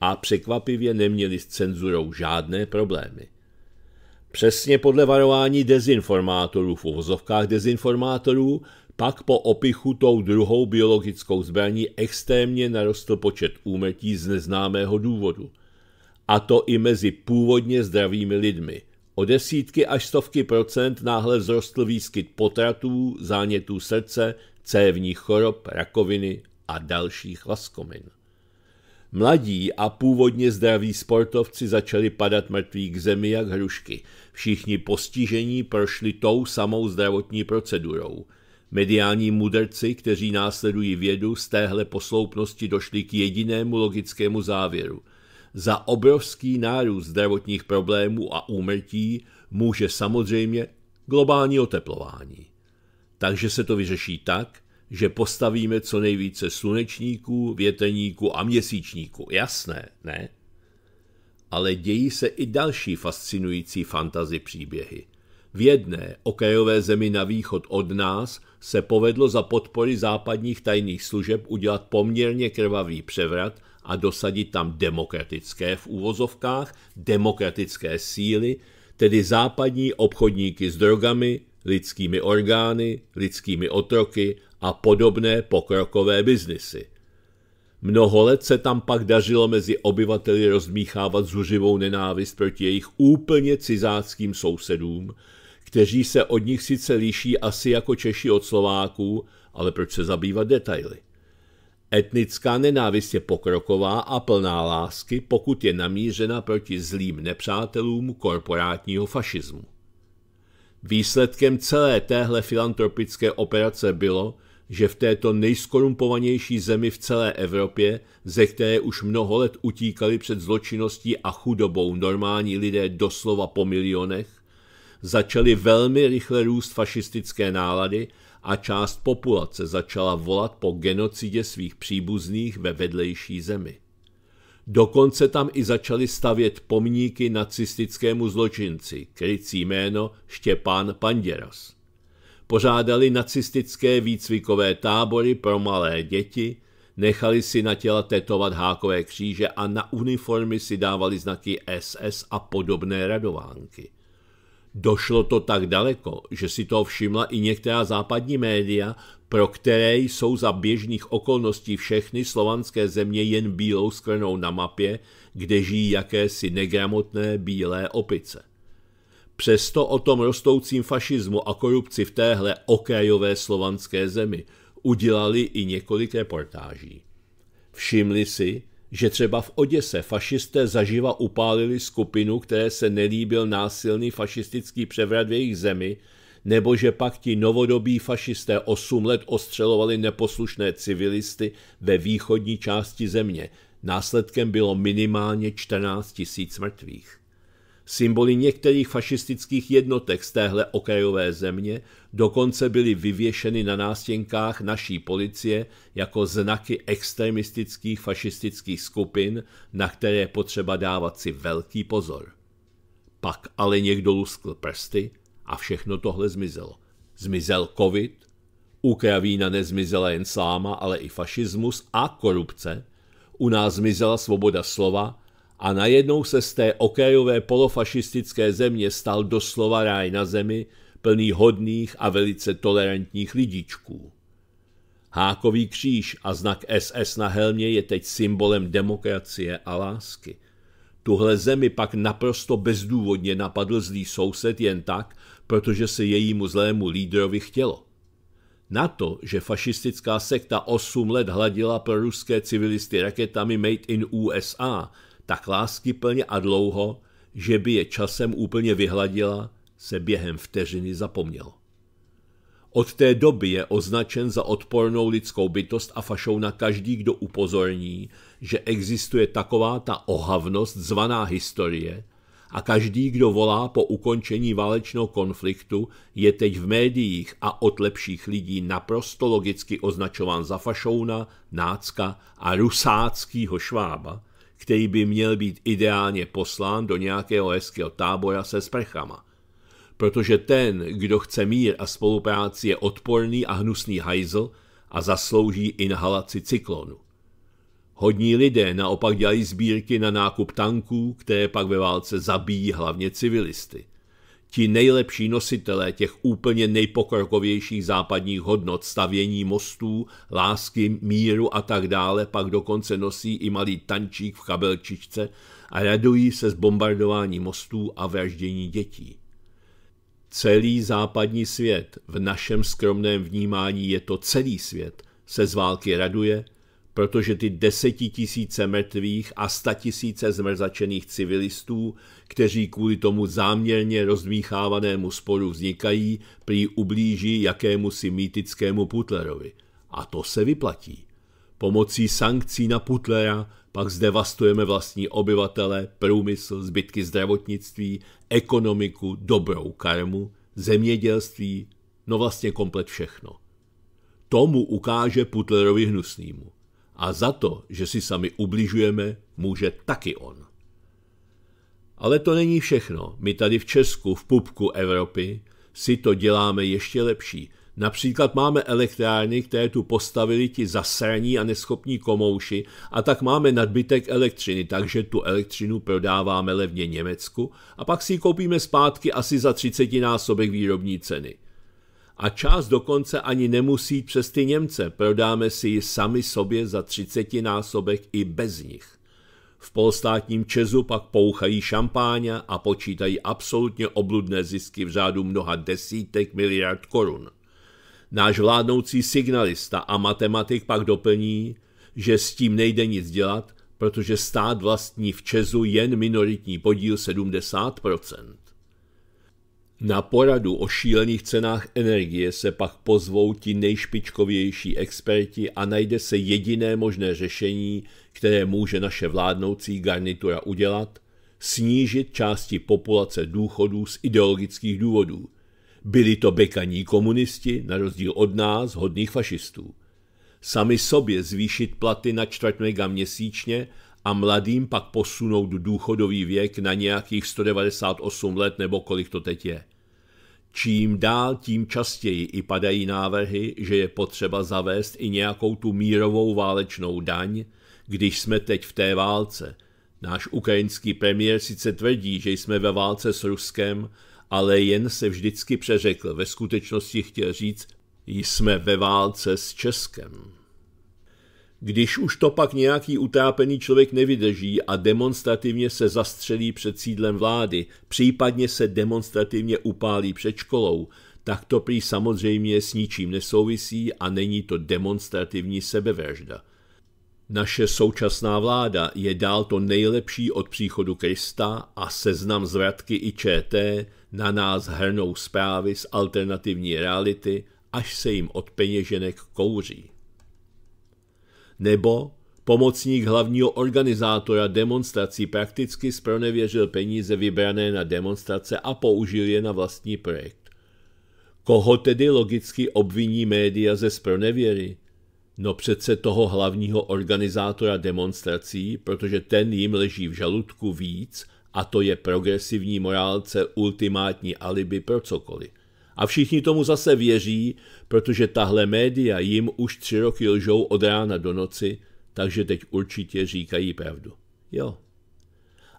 a překvapivě neměli s cenzurou žádné problémy. Přesně podle varování dezinformátorů v uvozovkách dezinformátorů pak po opichu tou druhou biologickou zbraní extrémně narostl počet úmrtí z neznámého důvodu – a to i mezi původně zdravými lidmi. O desítky až stovky procent náhle vzrostl výskyt potratů, zánětů srdce, cévních chorob, rakoviny a dalších laskomin. Mladí a původně zdraví sportovci začali padat mrtví k zemi jak hrušky. Všichni postižení prošli tou samou zdravotní procedurou. Mediální mudrci, kteří následují vědu, z téhle posloupnosti došli k jedinému logickému závěru za obrovský nárůst zdravotních problémů a úmrtí může samozřejmě globální oteplování. Takže se to vyřeší tak, že postavíme co nejvíce slunečníků, věteníků a měsíčníků. Jasné, ne? Ale dějí se i další fascinující fantazy příběhy. V jedné okrajové zemi na východ od nás se povedlo za podpory západních tajných služeb udělat poměrně krvavý převrat a dosadit tam demokratické v úvozovkách, demokratické síly, tedy západní obchodníky s drogami, lidskými orgány, lidskými otroky a podobné pokrokové biznisy. Mnoho let se tam pak dařilo mezi obyvateli rozmíchávat zuživou nenávist proti jejich úplně cizáckým sousedům, kteří se od nich sice líší asi jako Češi od Slováků, ale proč se zabývat detaily? Etnická nenávist je pokroková a plná lásky, pokud je namířena proti zlým nepřátelům korporátního fašismu. Výsledkem celé téhle filantropické operace bylo, že v této nejskorumpovanější zemi v celé Evropě, ze které už mnoho let utíkali před zločinností a chudobou normální lidé doslova po milionech, začaly velmi rychle růst fašistické nálady a část populace začala volat po genocidě svých příbuzných ve vedlejší zemi. Dokonce tam i začali stavět pomníky nacistickému zločinci, krycí jméno Štěpán Panděros. Pořádali nacistické výcvikové tábory pro malé děti, nechali si na těla tetovat hákové kříže a na uniformy si dávali znaky SS a podobné radovánky – Došlo to tak daleko, že si to všimla i některá západní média, pro které jsou za běžných okolností všechny slovanské země jen bílou skrnou na mapě, kde žijí jakési negramotné bílé opice. Přesto o tom rostoucím fašismu a korupci v téhle okrajové slovanské zemi udělali i několik reportáží. Všimli si, že třeba v Oděse fašisté zaživa upálili skupinu, které se nelíbil násilný fašistický převrat v jejich zemi, nebo že pak ti novodobí fašisté 8 let ostřelovali neposlušné civilisty ve východní části země. Následkem bylo minimálně 14 000 mrtvých. Symboly některých fašistických jednotek z téhle okrajové země dokonce byly vyvěšeny na nástěnkách naší policie jako znaky extremistických fašistických skupin, na které je potřeba dávat si velký pozor. Pak ale někdo luskl prsty a všechno tohle zmizelo. Zmizel covid, Ukrajina nezmizela jen sláma, ale i fašismus a korupce, u nás zmizela svoboda slova, a najednou se z té okrajové polofašistické země stal doslova ráj na zemi, plný hodných a velice tolerantních lidičků. Hákový kříž a znak SS na helmě je teď symbolem demokracie a lásky. Tuhle zemi pak naprosto bezdůvodně napadl zlý soused jen tak, protože se jejímu zlému lídrovi chtělo. Na to, že fašistická sekta 8 let hladila pro ruské civilisty raketami Made in USA, tak láskyplně a dlouho, že by je časem úplně vyhladila, se během vteřiny zapomněl. Od té doby je označen za odpornou lidskou bytost a fašou na každý, kdo upozorní, že existuje taková ta ohavnost zvaná historie a každý, kdo volá po ukončení válečného konfliktu, je teď v médiích a od lepších lidí naprosto logicky označován za fašouna, nácka a rusáckýho švába, který by měl být ideálně poslán do nějakého hezkého tábora se sprchama. Protože ten, kdo chce mír a spolupráci, je odporný a hnusný hajzl a zaslouží inhalaci cyklonu. Hodní lidé naopak dělají sbírky na nákup tanků, které pak ve válce zabíjí hlavně civilisty ti nejlepší nositelé těch úplně nejpokrokovějších západních hodnot stavění mostů, lásky, míru a tak dále pak dokonce nosí i malý tančík v kabelčičce a radují se z bombardování mostů a vraždění dětí. Celý západní svět, v našem skromném vnímání je to celý svět, se z války raduje protože ty desetitisíce mrtvých a statisíce zmrzačených civilistů, kteří kvůli tomu záměrně rozmíchávanému sporu vznikají, prý ublíží jakému si mýtickému Putlerovi. A to se vyplatí. Pomocí sankcí na Putlera pak zdevastujeme vlastní obyvatele, průmysl, zbytky zdravotnictví, ekonomiku, dobrou karmu, zemědělství, no vlastně komplet všechno. Tomu ukáže Putlerovi hnusnýmu. A za to, že si sami ubližujeme, může taky on. Ale to není všechno. My tady v Česku, v pupku Evropy, si to děláme ještě lepší. Například máme elektrárny, které tu postavili ti zasraní a neschopní komouši a tak máme nadbytek elektřiny, takže tu elektřinu prodáváme levně Německu a pak si ji koupíme zpátky asi za 30 násobek výrobní ceny a část dokonce ani nemusí přes ty Němce, prodáme si ji sami sobě za třicetinásobek i bez nich. V polstátním Čezu pak pouchají šampáňa a počítají absolutně obludné zisky v řádu mnoha desítek miliard korun. Náš vládnoucí signalista a matematik pak doplní, že s tím nejde nic dělat, protože stát vlastní v Čezu jen minoritní podíl 70%. Na poradu o šílených cenách energie se pak pozvou ti nejšpičkovější experti a najde se jediné možné řešení, které může naše vládnoucí garnitura udělat, snížit části populace důchodů z ideologických důvodů. Byli to bekaní komunisti, na rozdíl od nás, hodných fašistů. Sami sobě zvýšit platy na čtvrt mega měsíčně a mladým pak posunout důchodový věk na nějakých 198 let nebo kolik to teď je. Čím dál, tím častěji i padají návrhy, že je potřeba zavést i nějakou tu mírovou válečnou daň, když jsme teď v té válce. Náš ukrajinský premiér sice tvrdí, že jsme ve válce s Ruskem, ale jen se vždycky přeřekl, ve skutečnosti chtěl říct, jsme ve válce s Českem. Když už to pak nějaký utápený člověk nevydrží a demonstrativně se zastřelí před sídlem vlády, případně se demonstrativně upálí před školou, tak to prý samozřejmě s ničím nesouvisí a není to demonstrativní sebevražda. Naše současná vláda je dál to nejlepší od příchodu Krista a seznam zvratky i ČT na nás hrnou zprávy z alternativní reality, až se jim od peněženek kouří nebo Pomocník hlavního organizátora demonstrací prakticky spronevěřil peníze vybrané na demonstrace a použil je na vlastní projekt. Koho tedy logicky obviní média ze spronevěry? No přece toho hlavního organizátora demonstrací, protože ten jim leží v žaludku víc a to je progresivní morálce ultimátní alibi pro cokoliv. A všichni tomu zase věří, protože tahle média jim už tři roky lžou od rána do noci, takže teď určitě říkají pravdu. Jo.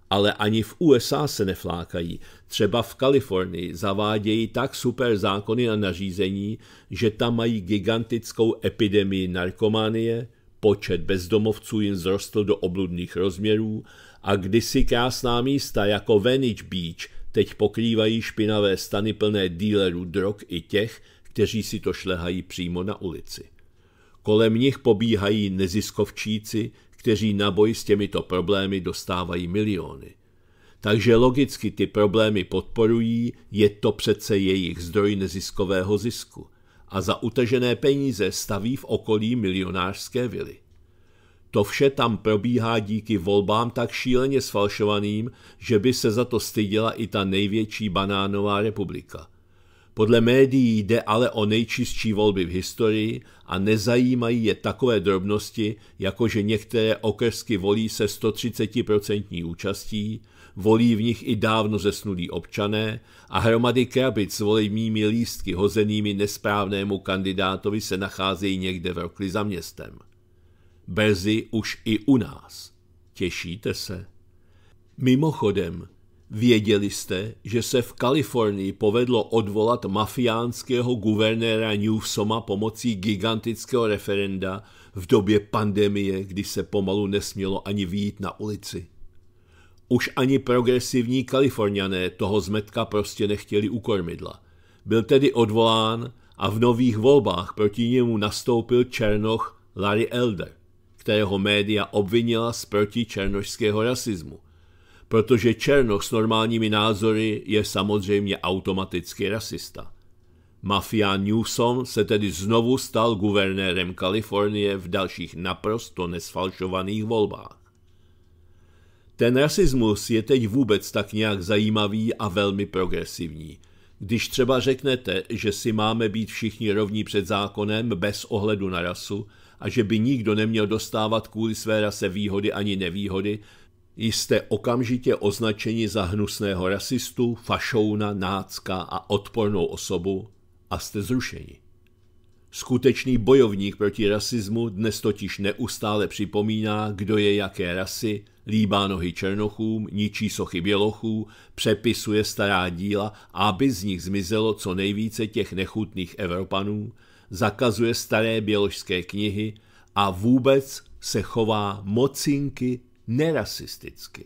Ale ani v USA se neflákají. Třeba v Kalifornii zavádějí tak super zákony a nařízení, že tam mají gigantickou epidemii narkomanie, počet bezdomovců jim vzrostl do obludných rozměrů a kdysi krásná místa jako Venice Beach teď pokrývají špinavé stany plné dílerů drog i těch, kteří si to šlehají přímo na ulici. Kolem nich pobíhají neziskovčíci, kteří na boj s těmito problémy dostávají miliony. Takže logicky ty problémy podporují, je to přece jejich zdroj neziskového zisku. A za utažené peníze staví v okolí milionářské vily. To vše tam probíhá díky volbám tak šíleně sfalšovaným, že by se za to styděla i ta největší banánová republika. Podle médií jde ale o nejčistší volby v historii a nezajímají je takové drobnosti, jako že některé okresky volí se 130% účastí, volí v nich i dávno zesnulí občané a hromady krabic s volebními lístky hozenými nesprávnému kandidátovi se nacházejí někde v rokli za městem brzy už i u nás. Těšíte se? Mimochodem, věděli jste, že se v Kalifornii povedlo odvolat mafiánského guvernéra Newsoma pomocí gigantického referenda v době pandemie, kdy se pomalu nesmělo ani výjít na ulici. Už ani progresivní Kaliforniané toho zmetka prostě nechtěli u kormidla. Byl tedy odvolán a v nových volbách proti němu nastoupil Černoch Larry Elder kterého média obvinila z černožského rasismu. Protože Černoch s normálními názory je samozřejmě automaticky rasista. Mafián Newsom se tedy znovu stal guvernérem Kalifornie v dalších naprosto nesfalšovaných volbách. Ten rasismus je teď vůbec tak nějak zajímavý a velmi progresivní – když třeba řeknete, že si máme být všichni rovní před zákonem bez ohledu na rasu a že by nikdo neměl dostávat kvůli své rase výhody ani nevýhody, jste okamžitě označeni za hnusného rasistu, fašouna, nácka a odpornou osobu a jste zrušeni. Skutečný bojovník proti rasismu dnes totiž neustále připomíná, kdo je jaké rasy, líbá nohy černochům, ničí sochy bělochů, přepisuje stará díla, aby z nich zmizelo co nejvíce těch nechutných Evropanů, zakazuje staré běložské knihy a vůbec se chová mocinky nerasisticky.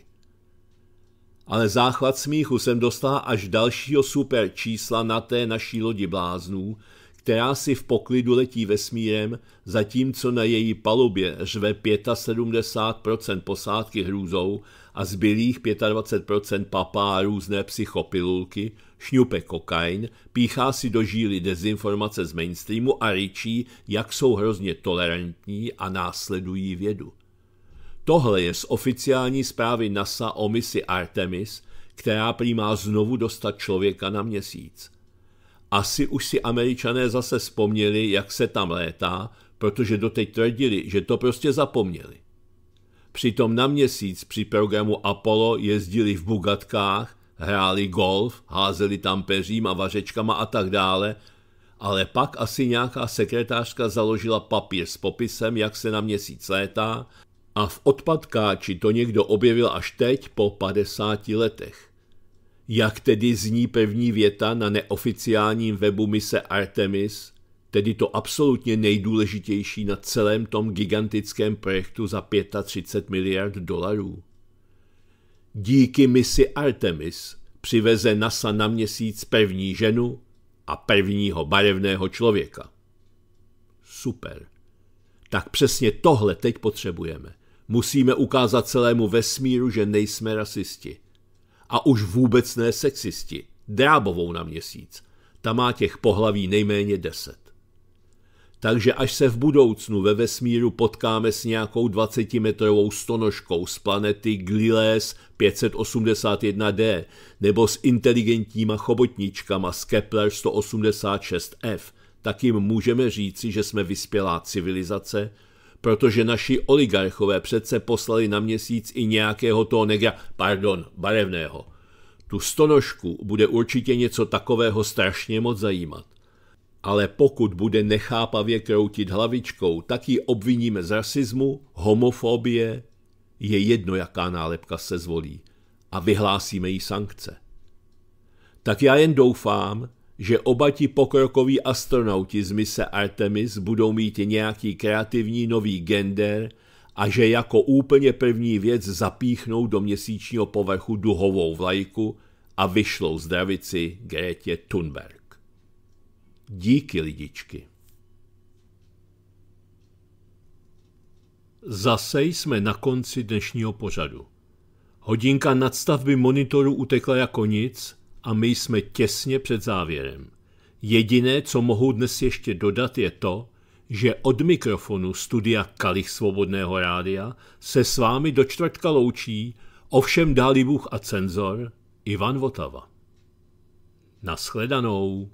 Ale záchvat smíchu jsem dostala až dalšího super čísla na té naší lodi bláznů, která si v poklidu letí vesmírem, zatímco na její palubě řve 75% posádky hrůzou a zbylých 25% papá různé psychopilulky, šňupe kokain, píchá si do žíly dezinformace z mainstreamu a ryčí, jak jsou hrozně tolerantní a následují vědu. Tohle je z oficiální zprávy NASA o misi Artemis, která prý má znovu dostat člověka na měsíc – asi už si američané zase vzpomněli, jak se tam létá, protože doteď tvrdili, že to prostě zapomněli. Přitom na měsíc při programu Apollo jezdili v bugatkách, hráli golf, házeli tam peřím a vařečkama a tak dále, ale pak asi nějaká sekretářka založila papír s popisem, jak se na měsíc létá a v odpadkáči to někdo objevil až teď po 50 letech. Jak tedy zní první věta na neoficiálním webu mise Artemis, tedy to absolutně nejdůležitější na celém tom gigantickém projektu za 35 miliard dolarů? Díky misi Artemis přiveze NASA na měsíc první ženu a prvního barevného člověka. Super. Tak přesně tohle teď potřebujeme. Musíme ukázat celému vesmíru, že nejsme rasisti a už vůbec ne sexisti, drábovou na měsíc. Ta má těch pohlaví nejméně deset. Takže až se v budoucnu ve vesmíru potkáme s nějakou 20-metrovou stonožkou z planety Glilés 581d nebo s inteligentníma chobotničkama z Kepler 186f, tak jim můžeme říci, že jsme vyspělá civilizace, protože naši oligarchové přece poslali na měsíc i nějakého toho negra, pardon, barevného. Tu stonožku bude určitě něco takového strašně moc zajímat. Ale pokud bude nechápavě kroutit hlavičkou, tak ji obviníme z rasismu, homofobie, je jedno, jaká nálepka se zvolí, a vyhlásíme jí sankce. Tak já jen doufám, že oba ti pokrokoví astronauti z mise Artemis budou mít nějaký kreativní nový gender a že jako úplně první věc zapíchnou do měsíčního povrchu duhovou vlajku a vyšlou zdravici Grétě Thunberg. Díky lidičky. Zase jsme na konci dnešního pořadu. Hodinka nadstavby monitoru utekla jako nic a my jsme těsně před závěrem. Jediné, co mohu dnes ještě dodat, je to, že od mikrofonu studia Kalich Svobodného rádia se s vámi do čtvrtka loučí, ovšem dálí a cenzor, Ivan Votava. Naschledanou.